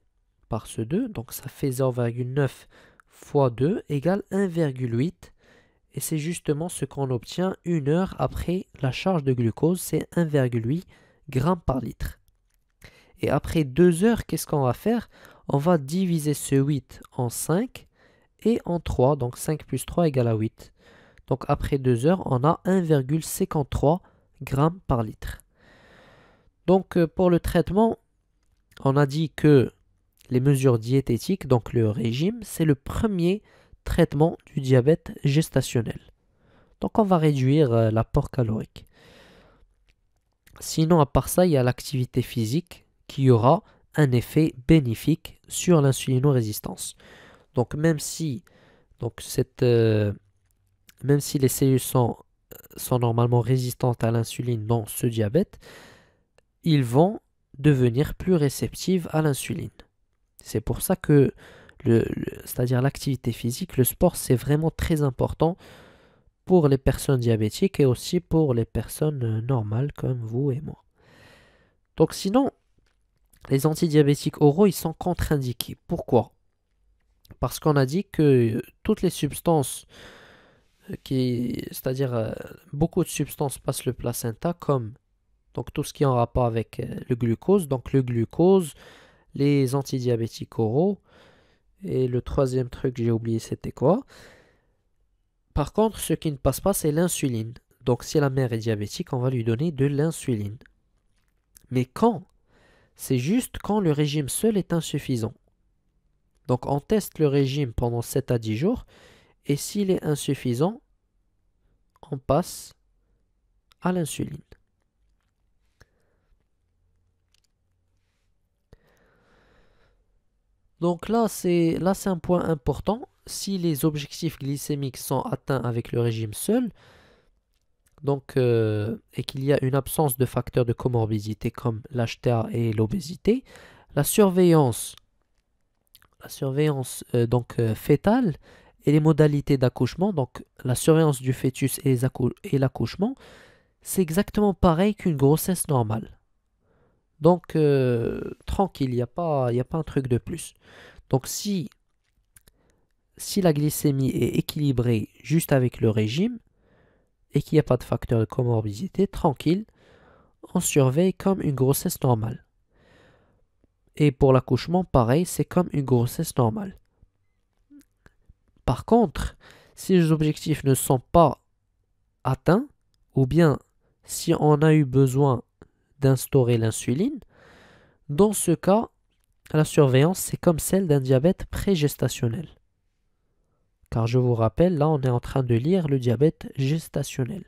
par ce 2, donc ça fait 0,9 fois 2 égale 1,8. Et c'est justement ce qu'on obtient une heure après la charge de glucose, c'est 1,8 g par litre. Et après 2 heures, qu'est-ce qu'on va faire On va diviser ce 8 en 5 et en 3, donc 5 plus 3 égale à 8. Donc après 2 heures, on a 1,53 g par litre. Donc euh, pour le traitement, on a dit que les mesures diététiques, donc le régime, c'est le premier traitement du diabète gestationnel. Donc on va réduire euh, l'apport calorique. Sinon, à part ça, il y a l'activité physique qui aura un effet bénéfique sur l'insulinorésistance. Donc même si donc cette, euh, même si les cellules euh, sont, normalement résistantes à l'insuline dans ce diabète, ils vont devenir plus réceptifs à l'insuline. C'est pour ça que c'est-à-dire l'activité physique, le sport, c'est vraiment très important pour les personnes diabétiques et aussi pour les personnes euh, normales comme vous et moi. Donc sinon, les antidiabétiques oraux, ils sont contre-indiqués. Pourquoi Parce qu'on a dit que euh, toutes les substances c'est-à-dire euh, beaucoup de substances passent le placenta comme donc tout ce qui est en rapport avec euh, le glucose, donc le glucose, les antidiabétiques oraux, et le troisième truc j'ai oublié c'était quoi. Par contre ce qui ne passe pas c'est l'insuline. Donc si la mère est diabétique on va lui donner de l'insuline. Mais quand C'est juste quand le régime seul est insuffisant. Donc on teste le régime pendant 7 à 10 jours et s'il est insuffisant, on passe à l'insuline. Donc là, c'est un point important. Si les objectifs glycémiques sont atteints avec le régime seul, donc, euh, et qu'il y a une absence de facteurs de comorbidité comme l'HTA et l'obésité, la surveillance, la surveillance euh, donc euh, fétale et les modalités d'accouchement, donc la surveillance du fœtus et l'accouchement, c'est exactement pareil qu'une grossesse normale. Donc, euh, tranquille, il n'y a, pas, a pas un truc de plus. Donc, si, si la glycémie est équilibrée juste avec le régime et qu'il n'y a pas de facteur de comorbidité, tranquille, on surveille comme une grossesse normale. Et pour l'accouchement, pareil, c'est comme une grossesse normale. Par contre, si les objectifs ne sont pas atteints, ou bien si on a eu besoin d'instaurer l'insuline, dans ce cas, la surveillance, c'est comme celle d'un diabète prégestationnel. Car je vous rappelle, là, on est en train de lire le diabète gestationnel.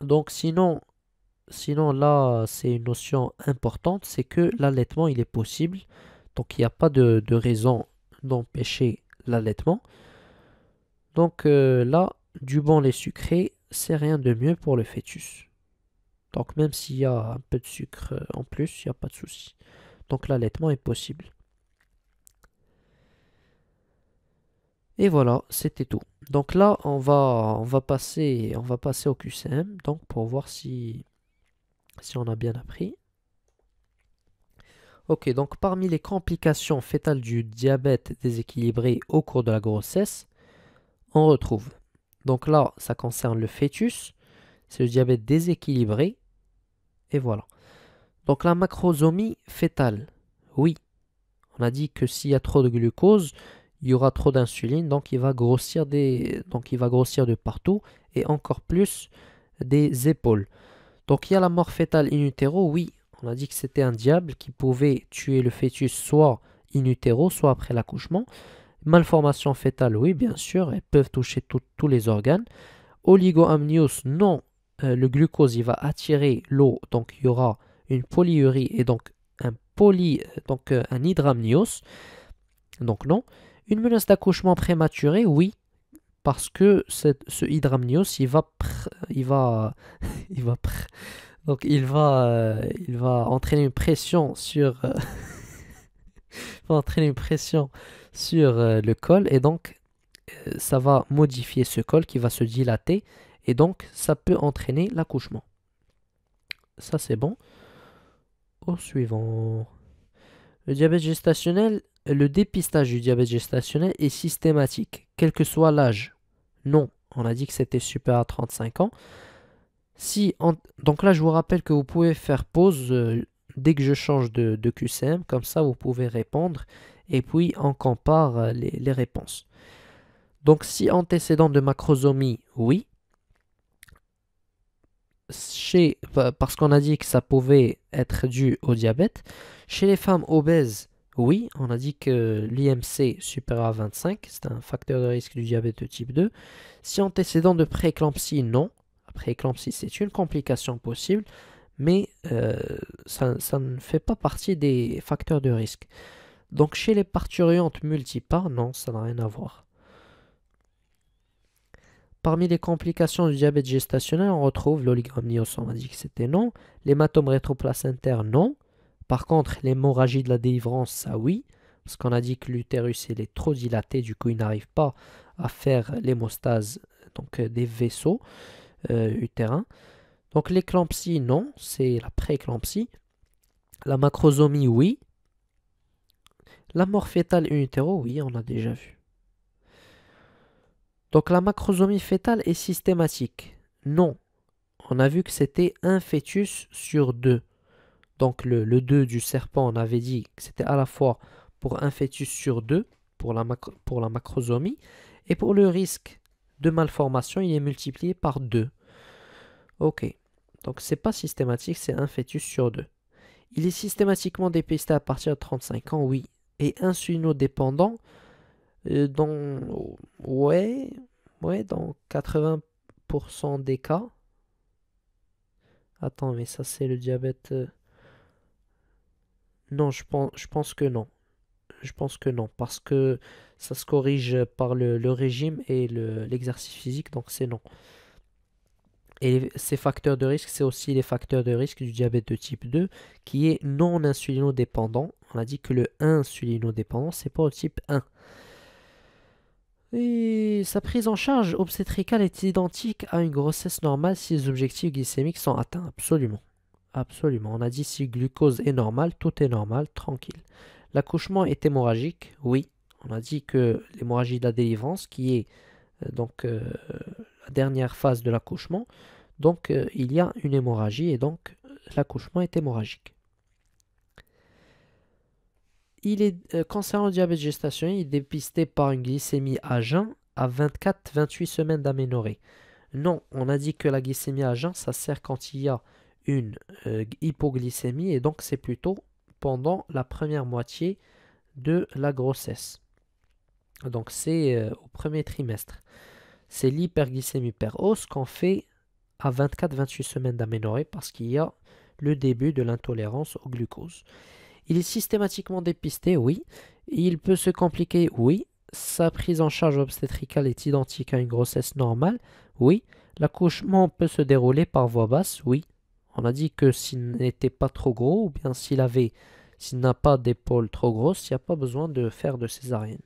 Donc sinon, sinon là, c'est une notion importante, c'est que l'allaitement, il est possible donc il n'y a pas de, raison d'empêcher l'allaitement. Donc euh, là, du bon lait sucré, c'est rien de mieux pour le fœtus. Donc même s'il y a un peu de sucre euh, en plus, il n'y a pas de souci. Donc l'allaitement est possible. Et voilà, c'était tout. Donc là, on va, on va passer, on va passer au QCM, donc pour voir si, si on a bien appris. Ok, donc parmi les complications fétales du diabète déséquilibré au cours de la grossesse, on retrouve. Donc là, ça concerne le fœtus, c'est le diabète déséquilibré, et voilà. Donc la macrosomie fétale, oui. On a dit que s'il y a trop de glucose, il y aura trop d'insuline, donc il va grossir des, donc va grossir de partout et encore plus des épaules. Donc il y a la mort fétale in utero, oui, on a dit que c'était un diable qui pouvait tuer le fœtus soit in utero, soit après l'accouchement. Malformation fœtale, oui, bien sûr, elles peuvent toucher tous les organes. Oligoamnios, non, euh, le glucose, il va attirer l'eau, donc il y aura une polyurie et donc un poly, euh, donc euh, un hydramnios, donc non. Une menace d'accouchement prématuré, oui, parce que ce hydramnios, il va, il va, <laughs> il va, donc il va, euh, il va entraîner une pression sur, euh, <laughs> une pression sur euh, le col et donc ça va modifier ce col qui va se dilater et donc ça peut entraîner l'accouchement. Ça c'est bon. Au suivant. Le diabète gestationnel, le dépistage du diabète gestationnel est systématique, quel que soit l'âge. Non, on a dit que c'était super à 35 ans. Si donc là, je vous rappelle que vous pouvez faire pause euh, dès que je change de, QCM, comme ça vous pouvez répondre et puis on compare euh, les, réponses. Donc si antécédent de macrosomie, oui. Chez, parce qu'on a dit que ça pouvait être dû au diabète. Chez les femmes obèses, oui, on a dit que l'IMC supérieur à 25, c'est un facteur de risque du diabète de type 2. Si antécédent de préclampsie non si C'est une complication possible, mais euh, ça, ne fait pas partie des facteurs de risque. Donc chez les parturiantes multipares, non, ça n'a rien à voir. Parmi les complications du diabète gestationnel, on retrouve l'oligrammios, on a dit que c'était non. L'hématome rétroplacentaire, non. Par contre, l'hémorragie de la délivrance, ça oui. Parce qu'on a dit que l'utérus, est trop dilaté, du coup, il n'arrive pas à faire l'hémostase donc euh, des vaisseaux. Euh, utérin. Donc l'éclampsie, non, c'est la pré-éclampsie. La macrosomie, oui. La mort fétale et oui, on a déjà vu. Donc la macrosomie fétale est systématique. Non, on a vu que c'était un fœtus sur deux. Donc le, le 2 du serpent, on avait dit que c'était à la fois pour un fœtus sur deux, pour la, pour la macrosomie, et pour le risque de malformation, il est multiplié par 2. Ok, donc c'est pas systématique, c'est un fœtus sur deux Il est systématiquement dépisté à partir de 35 ans, oui. Et insulinodépendant, dépendant euh, dans... Ouais, ouais, dans 80% des cas. Attends, mais ça c'est le diabète... Euh, non, je pense, je pense que non. Je pense que non, parce que ça se corrige par le, régime et l'exercice physique, donc c'est non. Et ces facteurs de risque, c'est aussi les facteurs de risque du diabète de type 2 qui est non insulinodépendant. On a dit que le insulinodépendant, c'est pas au type 1. Et sa prise en charge obstétricale est identique à une grossesse normale si les objectifs glycémiques sont atteints, absolument. Absolument. On a dit si glucose est normal, tout est normal, tranquille. L'accouchement est hémorragique, oui. On a dit que l'hémorragie de la délivrance, qui est euh, donc euh, la dernière phase de l'accouchement, donc euh, il y a une hémorragie et donc l'accouchement est hémorragique. Il est concernant le diabète gestationnel, il est dépisté par une glycémie à jeun à 24-28 semaines d'aménorée. Non, on a dit que la glycémie à jeun, ça sert quand il y a une hypoglycémie et donc c'est plutôt pendant la première moitié de la grossesse. Donc c'est euh, au premier trimestre. C'est l'hyperglycémie per qu'on fait à 24-28 semaines d'aménorrhée parce qu'il y a le début de l'intolérance au glucose. Il est systématiquement dépisté, oui. Il peut se compliquer, oui. Sa prise en charge obstétricale est identique à une grossesse normale, oui. L'accouchement peut se dérouler par voie basse, oui. On a dit que s'il n'était pas trop gros, ou bien s'il avait, s'il n'a pas d'épaule trop grosse, il n'y a pas besoin de faire de césarienne.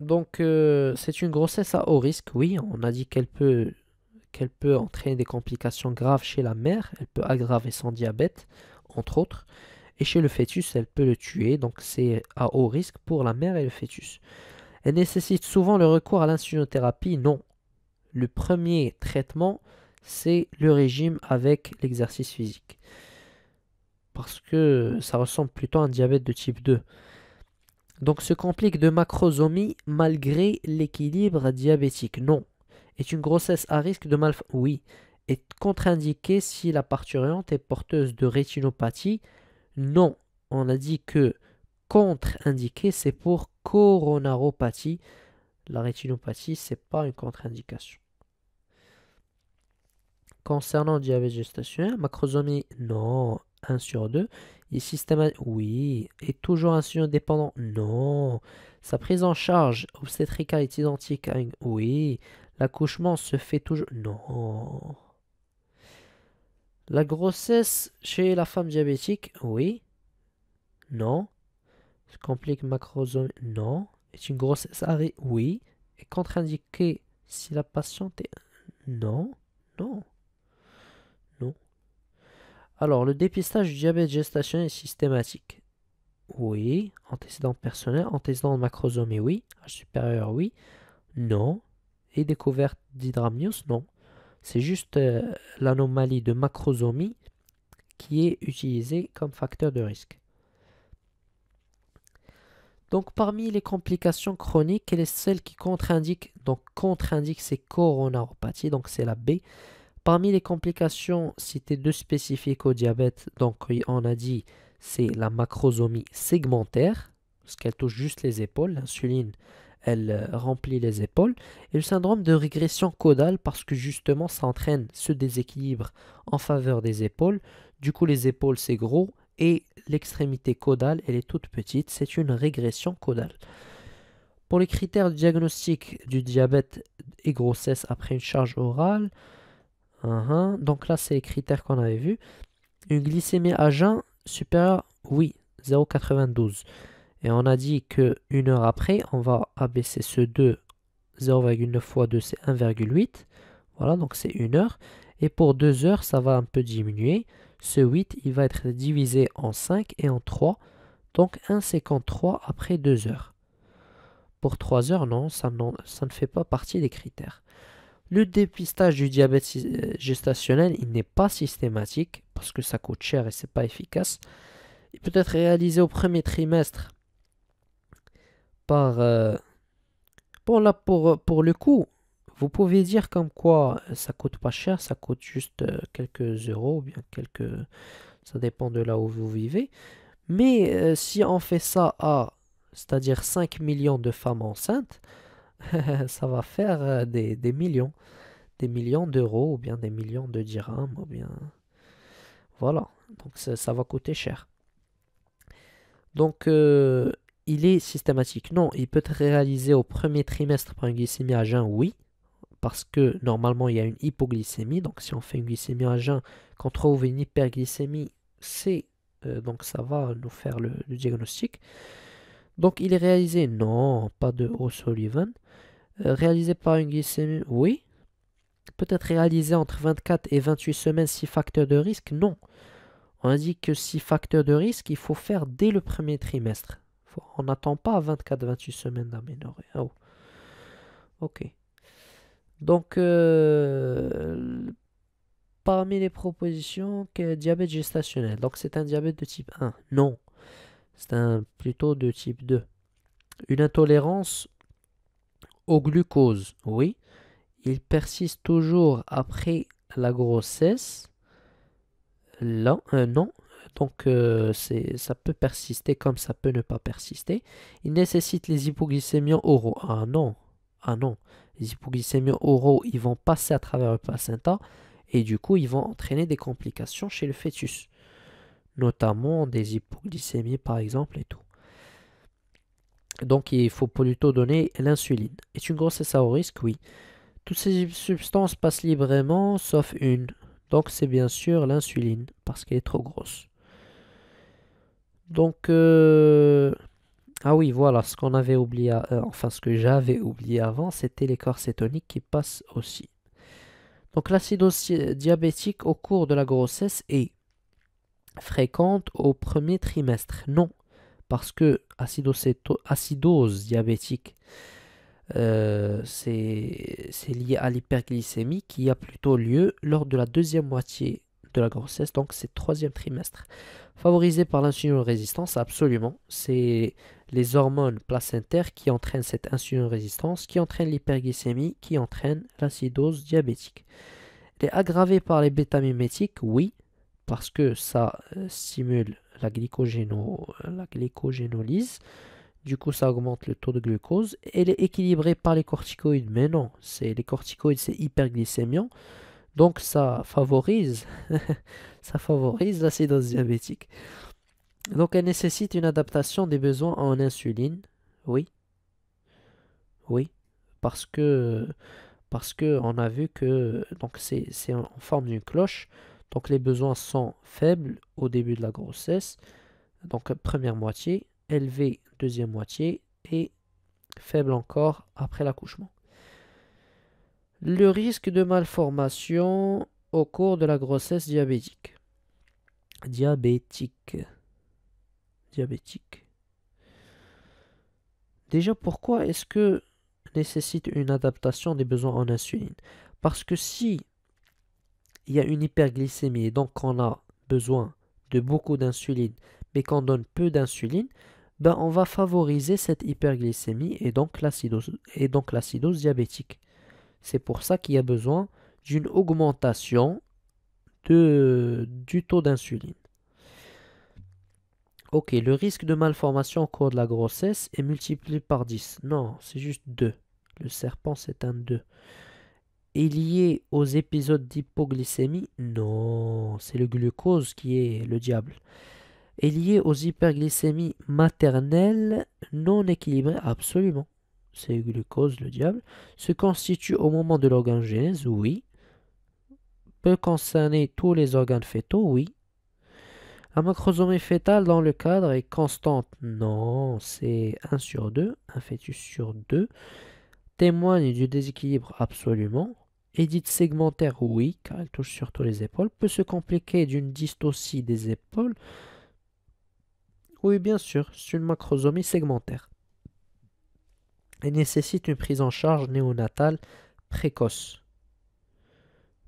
Donc euh, c'est une grossesse à haut risque, oui. On a dit qu'elle peut, qu'elle peut entraîner des complications graves chez la mère. Elle peut aggraver son diabète, entre autres. Et chez le fœtus, elle peut le tuer. Donc c'est à haut risque pour la mère et le fœtus. Elle nécessite souvent le recours à l'insulinothérapie. Non. Le premier traitement, c'est le régime avec l'exercice physique. Parce que ça ressemble plutôt à un diabète de type 2. Donc ce complique de macrosomie malgré l'équilibre diabétique. Non. Est une grossesse à risque de mal... Oui. Est contre-indiquée si la parturiente est porteuse de rétinopathie. Non. On a dit que contre-indiqué, c'est pour coronaropathie. La rétinopathie, c'est pas une contre-indication. Concernant le diabète gestationnel, macrosomie, non. 1 sur 2. Et système, oui. Et toujours insulino dépendant, non. Sa prise en charge obstétricale est identique à une, oui. L'accouchement se fait toujours, non. La grossesse chez la femme diabétique, oui. Non. complique macrosomie, non. Est une grossesse arrêt, oui. Et contre-indiquée si la patiente est, non. Alors, le dépistage du diabète gestationnel est systématique. Oui. Antécédent personnel, antécédent de macrosomie, oui. H ah, supérieur, oui. Non. Et découverte d'hydramnios, non. C'est juste euh, l'anomalie de macrosomie qui est utilisée comme facteur de risque. Donc parmi les complications chroniques, quelle est celle qui contre-indique Donc contre-indique c'est coronaropathie, donc c'est la B. Parmi les complications citées deux spécifiques au diabète, donc on a dit c'est la macrosomie segmentaire, parce qu'elle touche juste les épaules, l'insuline elle euh, remplit les épaules, et le syndrome de régression caudale parce que justement ça entraîne ce déséquilibre en faveur des épaules, du coup les épaules c'est gros et l'extrémité caudale elle est toute petite, c'est une régression caudale. Pour les critères diagnostiques du diabète et grossesse après une charge orale, Uh-huh. Donc là, c'est les critères qu'on avait vus. Une glycémie à jeun supérieure, oui, 0,92. Et on a dit que heure après, on va abaisser ce 2, 0,9 fois 2, c'est 1,8. Voilà, donc c'est une heure. Et pour 2 heures, ça va un peu diminuer. Ce 8, il va être divisé en 5 et en 3. Donc 1,53 après 2 heures. Pour 3 heures, non, ça, non, ça ne fait pas partie des critères. Le dépistage du diabète euh, gestationnel, il n'est pas systématique parce que ça coûte cher et c'est pas efficace. Il peut être réalisé au premier trimestre par euh, bon là euh, pour le coup, vous pouvez dire comme quoi ça coûte pas cher, ça coûte juste quelques euros, bien quelques ça dépend de là où vous vivez. Mais si on fait ça à c'est-à-dire 5 millions de femmes enceintes, <laughs> ça va faire euh, des, millions, des millions d'euros ou bien des millions de dirhams ou bien voilà. Donc ça, va coûter cher. Donc euh, il est systématique. Non, il peut être réalisé au premier trimestre par une glycémie à jeun, oui, parce que normalement il y a une hypoglycémie. Donc si on fait une glycémie à jeun, qu'on trouve une hyperglycémie, c'est euh, donc ça va nous faire le diagnostic. Donc il est réalisé, non, pas de O'Sullivan. Euh, réalisé par une glycémie, oui. Peut-être réalisé entre 24 et 28 semaines, 6 facteurs de risque, non. On a dit que 6 facteurs de risque, il faut faire dès le premier trimestre. on n'attend pas 24-28 semaines d'améliorer. Ah ok. Donc, euh, parmi les propositions, que diabète gestationnel. Donc, c'est un diabète de type 1. Non, c'est un, plutôt de type 2. Une intolérance au glucose, oui. Il persiste toujours après la grossesse. Là, euh, non. Donc, euh, ça peut persister comme ça peut ne pas persister. Il nécessite les hypoglycémies oraux. Ah non, ah non. Les hypoglycémies oraux, ils vont passer à travers le placenta et du coup, ils vont entraîner des complications chez le fœtus notamment des hypoglycémies par exemple et tout. Donc il faut plutôt donner l'insuline. Est une grossesse à haut risque Oui. Toutes ces substances passent librement sauf une. Donc c'est bien sûr l'insuline parce qu'elle est trop grosse. Donc euh, ah oui voilà ce qu'on avait oublié euh, enfin ce que j'avais oublié avant c'était les corps qui passent aussi. Donc l'acide euh, diabétique au cours de la grossesse est fréquente au premier trimestre. Non, parce que acidose diabétique, euh, c'est lié à l'hyperglycémie qui a plutôt lieu lors de la deuxième moitié de la grossesse, donc c'est troisième trimestre. Favorisé par l'insuline résistance, absolument. C'est les hormones placentaires qui entraînent cette insuline résistance, qui entraîne l'hyperglycémie, qui entraîne l'acidose diabétique. Elle est aggravée par les bêta-mimétiques, oui, parce que ça euh, stimule euh, la, glycogénolyse. Du coup, ça augmente le taux de glucose. Elle est équilibrée par les corticoïdes, mais non, c'est les corticoïdes, c'est hyperglycémiant. Donc, ça favorise, <laughs> ça favorise l'acidose diabétique. Donc, elle nécessite une adaptation des besoins en insuline. Oui, oui, parce que on a vu que donc c'est en forme d'une cloche. Donc les besoins sont faibles au début de la grossesse, donc première moitié, élevé, deuxième moitié et faible encore après l'accouchement. Le risque de malformation au cours de la grossesse diabétique. Diabétique. Diabétique. Déjà, pourquoi est-ce que nécessite une adaptation des besoins en insuline Parce que si il y a une hyperglycémie et donc on a besoin de beaucoup d'insuline, mais qu'on donne peu d'insuline, ben on va favoriser cette hyperglycémie et donc l'acidose, diabétique. C'est pour ça qu'il y a besoin d'une augmentation du taux d'insuline. Ok, le risque de malformation au cours de la grossesse est multiplié par 10. Non, c'est juste 2. Le serpent, c'est un 2 est lié aux épisodes d'hypoglycémie Non, c'est le glucose qui est le diable. Est lié aux hyperglycémies maternelles non équilibrées Absolument. C'est le glucose, le diable. Se constitue au moment de l'organogénèse Oui. Peut concerner tous les organes fétaux Oui. La macrosomie fétale dans le cadre est constante. Non, c'est 1 sur 2, un fœtus sur 2. Témoigne du déséquilibre absolument. Édite segmentaire, oui, car elle touche surtout les épaules. Peut se compliquer d'une dystocie des épaules. Oui, bien sûr, c'est une macrosomie segmentaire. Elle nécessite une prise en charge néonatale précoce.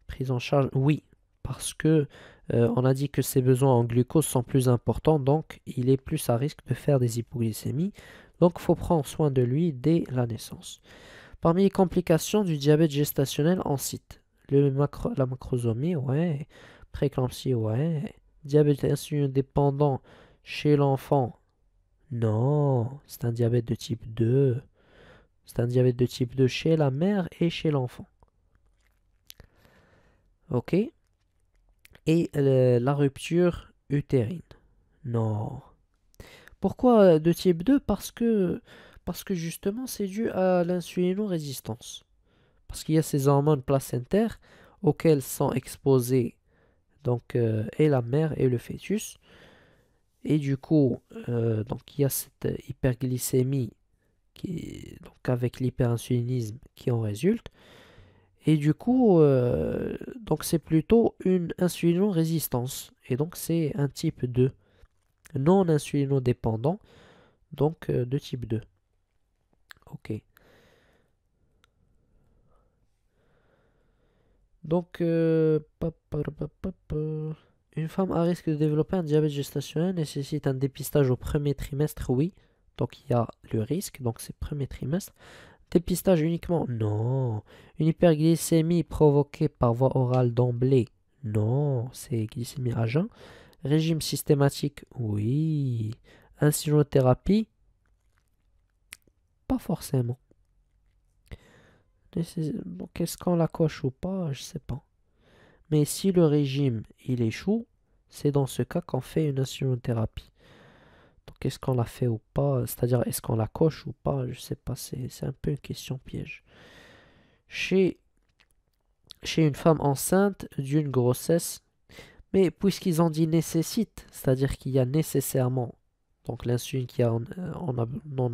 Prise en charge, oui, parce que euh, on a dit que ses besoins en glucose sont plus importants, donc il est plus à risque de faire des hypoglycémies. Donc, il faut prendre soin de lui dès la naissance. Parmi les complications du diabète gestationnel, on cite la macrosomie, ouais, préclampsie, ouais, diabète insulin dépendant chez l'enfant, non, c'est un diabète de type 2. C'est un diabète de type 2 chez la mère et chez l'enfant. Ok Et la rupture utérine. Non. Pourquoi euh, de type 2 Parce que parce que justement, c'est dû à l'insulino-résistance. Parce qu'il y a ces hormones placentaires auxquelles sont exposés donc, euh, et la mère et le fœtus. Et du coup, euh, donc, il y a cette hyperglycémie qui, donc avec l'hyperinsulinisme qui en résulte. Et du coup, euh, donc c'est plutôt une insulinorésistance. résistance Et donc c'est un type 2, non insulino-dépendant, donc de type 2 ok. Donc, euh, une femme à risque de développer un diabète gestationnel nécessite un dépistage au premier trimestre, oui. Donc, il y a le risque, donc c'est premier trimestre. Dépistage uniquement Non. Une hyperglycémie provoquée par voie orale d'emblée Non, c'est glycémie à jeun. Régime systématique Oui. Insulinothérapie pas forcément. Bon, Qu'est-ce qu'on la coche ou pas, je sais pas. Mais si le régime, il échoue, c'est dans ce cas qu'on fait une insulinothérapie. Donc est-ce qu'on la fait ou pas, c'est-à-dire est-ce qu'on la coche ou pas, je sais pas, c'est un peu une question piège. Chez, chez une femme enceinte d'une grossesse, mais puisqu'ils ont dit nécessite, c'est-à-dire qu'il y a nécessairement donc l'insuline qui en euh, en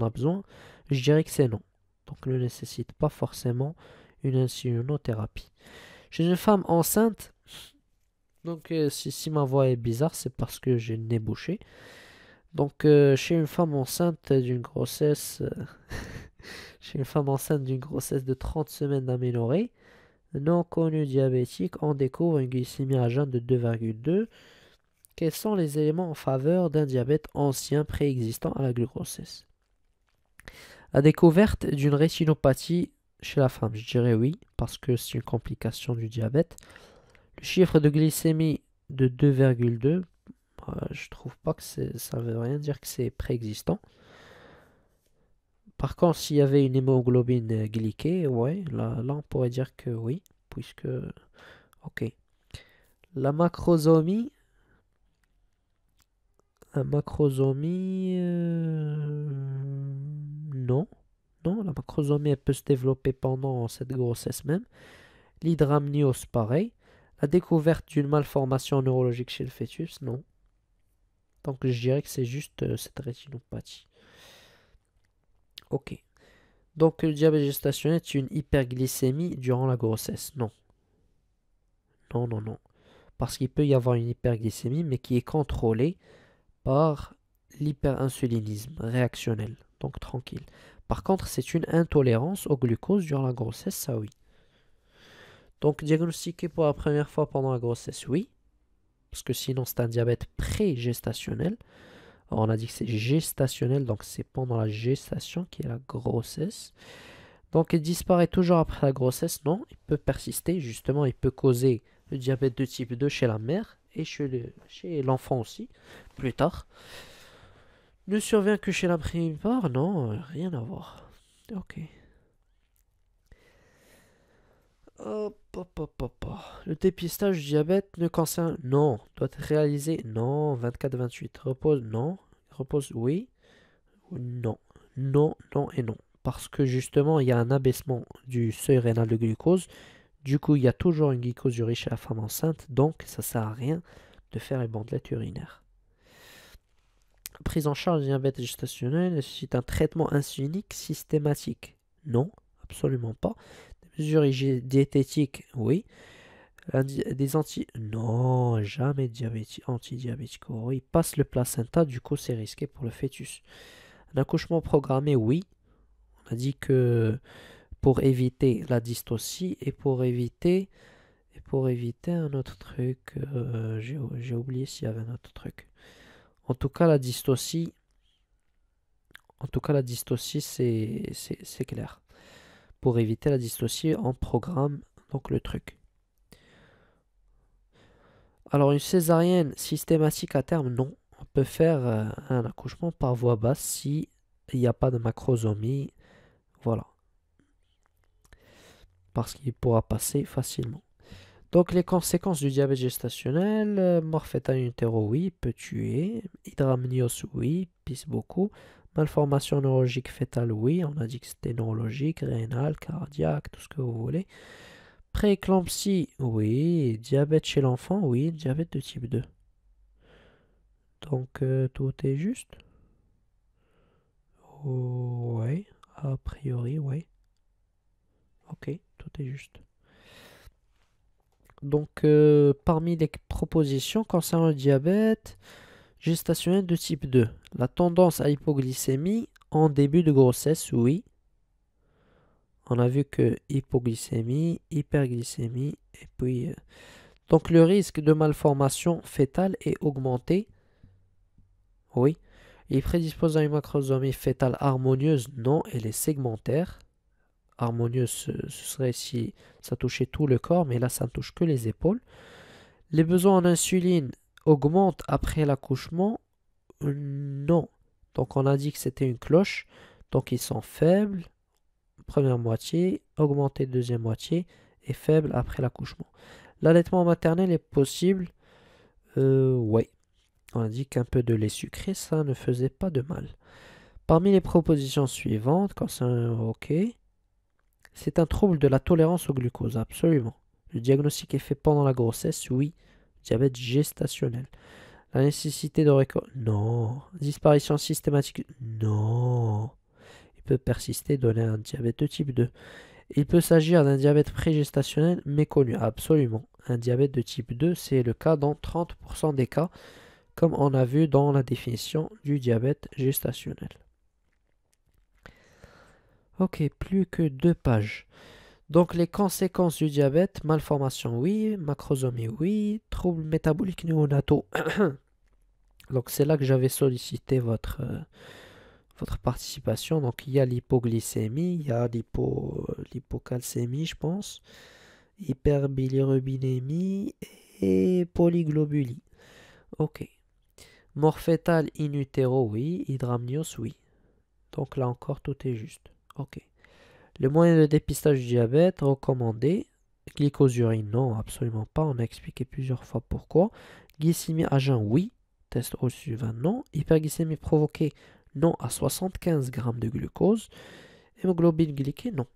a besoin, je dirais que c'est non. Donc ne nécessite pas forcément une insulinothérapie. Chez une femme enceinte, donc euh, si, si, ma voix est bizarre, c'est parce que j'ai le nez bouché. Donc euh, chez une femme enceinte d'une grossesse, euh, <laughs> chez une femme enceinte d'une grossesse de 30 semaines d'aménorée, non connue diabétique, on découvre une glycémie à jeun de 2,2. Quels sont les éléments en faveur d'un diabète ancien préexistant à la grossesse découverte d'une rétinopathie chez la femme, je dirais oui, parce que c'est une complication du diabète. Le chiffre de glycémie de 2,2, euh, je trouve pas que ça veut rien dire que c'est préexistant. Par contre, s'il y avait une hémoglobine euh, glyquée, ouais, là, là on pourrait dire que oui, puisque. Ok. La macrosomie. La macrosomie. Euh, non. Non, la macrosomie peut se développer pendant cette grossesse même. L'hydramnios, pareil. La découverte d'une malformation neurologique chez le fœtus, non. Donc je dirais que c'est juste euh, cette rétinopathie. Ok. Donc le diabète gestationnel est une hyperglycémie durant la grossesse, non. Non, non, non. Parce qu'il peut y avoir une hyperglycémie, mais qui est contrôlée par l'hyperinsulinisme réactionnel donc tranquille. Par contre, c'est une intolérance au glucose durant la grossesse, ça oui. Donc, diagnostiqué pour la première fois pendant la grossesse, oui. Parce que sinon, c'est un diabète pré-gestationnel. On a dit que c'est gestationnel, donc c'est pendant la gestation qui est la grossesse. Donc, il disparaît toujours après la grossesse, non. Il peut persister, justement, il peut causer le diabète de type 2 chez la mère et chez l'enfant aussi, plus tard ne survient que chez la part Non, rien à voir. Ok. Le dépistage du diabète ne concerne. Non. Doit être réalisé. Non. 24-28. Repose. Non. Repose. Oui. Non. Non, non et non. Parce que justement, il y a un abaissement du seuil rénal de glucose. Du coup, il y a toujours une glycose urée chez la femme enceinte. Donc, ça ne sert à rien de faire les bandelettes urinaires prise en charge du diabète gestationnel c'est un traitement insulinique systématique Non, absolument pas. Des mesures diététiques Oui. Des anti... Non, jamais diabétique, antidiabétique. il passe le placenta, du coup c'est risqué pour le fœtus. Un accouchement programmé, oui. On a dit que pour éviter la dystocie et pour éviter et pour éviter un autre truc, euh, j'ai oublié s'il y avait un autre truc. En tout cas, la dystocie, en tout cas, la dystocie, c'est clair. Pour éviter la dystocie, on programme donc le truc. Alors, une césarienne systématique à terme, non. On peut faire euh, un accouchement par voie basse si il n'y a pas de macrosomie. Voilà. Parce qu'il pourra passer facilement. Donc les conséquences du diabète gestationnel, fœtale euh, utéro, oui, peut tuer, hydramnios, oui, pisse beaucoup, malformation neurologique fœtale oui, on a dit que c'était neurologique, rénal, cardiaque, tout ce que vous voulez. Prééclampsie, oui, diabète chez l'enfant, oui, diabète de type 2. Donc euh, tout est juste oh, Oui, a priori, oui. Ok, tout est juste. Donc, euh, parmi les propositions concernant le diabète gestationnel de type 2, la tendance à hypoglycémie en début de grossesse, oui. On a vu que hypoglycémie, hyperglycémie, et puis... Euh, donc, le risque de malformation fétale est augmenté, oui. Il prédispose à une macrosomie fétale harmonieuse, non, elle est segmentaire harmonieux ce, serait si ça touchait tout le corps, mais là ça ne touche que les épaules. Les besoins en insuline augmentent après l'accouchement euh, Non. Donc on a dit que c'était une cloche. Donc ils sont faibles, première moitié, augmenter deuxième moitié, et faible après l'accouchement. L'allaitement maternel est possible euh, Oui. On a dit qu'un peu de lait sucré, ça ne faisait pas de mal. Parmi les propositions suivantes, quand c'est OK, c'est un trouble de la tolérance au glucose, absolument. Le diagnostic est fait pendant la grossesse, oui. Diabète gestationnel. La nécessité de récolte. Non. Disparition systématique. Non. Il peut persister donner un diabète de type 2. Il peut s'agir d'un diabète prégestationnel méconnu. Absolument. Un diabète de type 2, c'est le cas dans 30% des cas, comme on a vu dans la définition du diabète gestationnel. Ok, plus que deux pages. Donc les conséquences du diabète, malformation oui, macrosomie oui, troubles métaboliques néonataux. <coughs> Donc c'est là que j'avais sollicité votre, euh, votre participation. Donc il y a l'hypoglycémie, il y a l'hypocalcémie je pense, hyperbilirubinémie et polyglobulie. Ok. Morphétale in utero oui, hydramnios oui. Donc là encore tout est juste. Ok. Le moyen de dépistage du diabète recommandé. Glycosurine, non, absolument pas. On a expliqué plusieurs fois pourquoi. Glycémie à jeun, oui. Test au suivant, ben non. Hyperglycémie provoquée, non, à 75 g de glucose. Hémoglobine glyquée, non.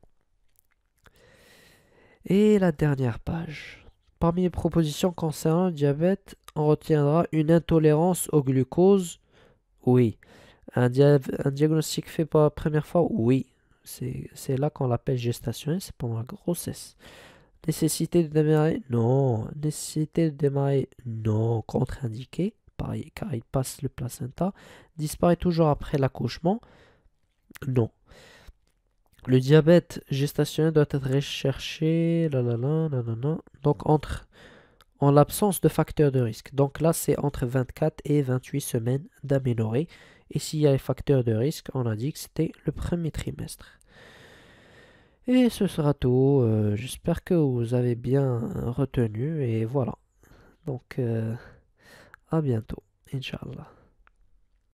Et la dernière page. Parmi les propositions concernant le diabète, on retiendra une intolérance au glucose, oui. Un, un diagnostic fait pour la première fois, oui. C'est là qu'on l'appelle gestation, c'est pendant la grossesse. Nécessité de démarrer Non. Nécessité de démarrer Non. Contre-indiqué, car il passe le placenta. Disparaît toujours après l'accouchement Non. Le diabète gestationnel doit être recherché. Donc, entre, en l'absence de facteurs de risque. Donc là, c'est entre 24 et 28 semaines d'améliorer. Et s'il y a les facteurs de risque, on a dit que c'était le premier trimestre. Et ce sera tout. Euh, j'espère que vous avez bien retenu. Et voilà. Donc, euh, à bientôt. Inch'Allah.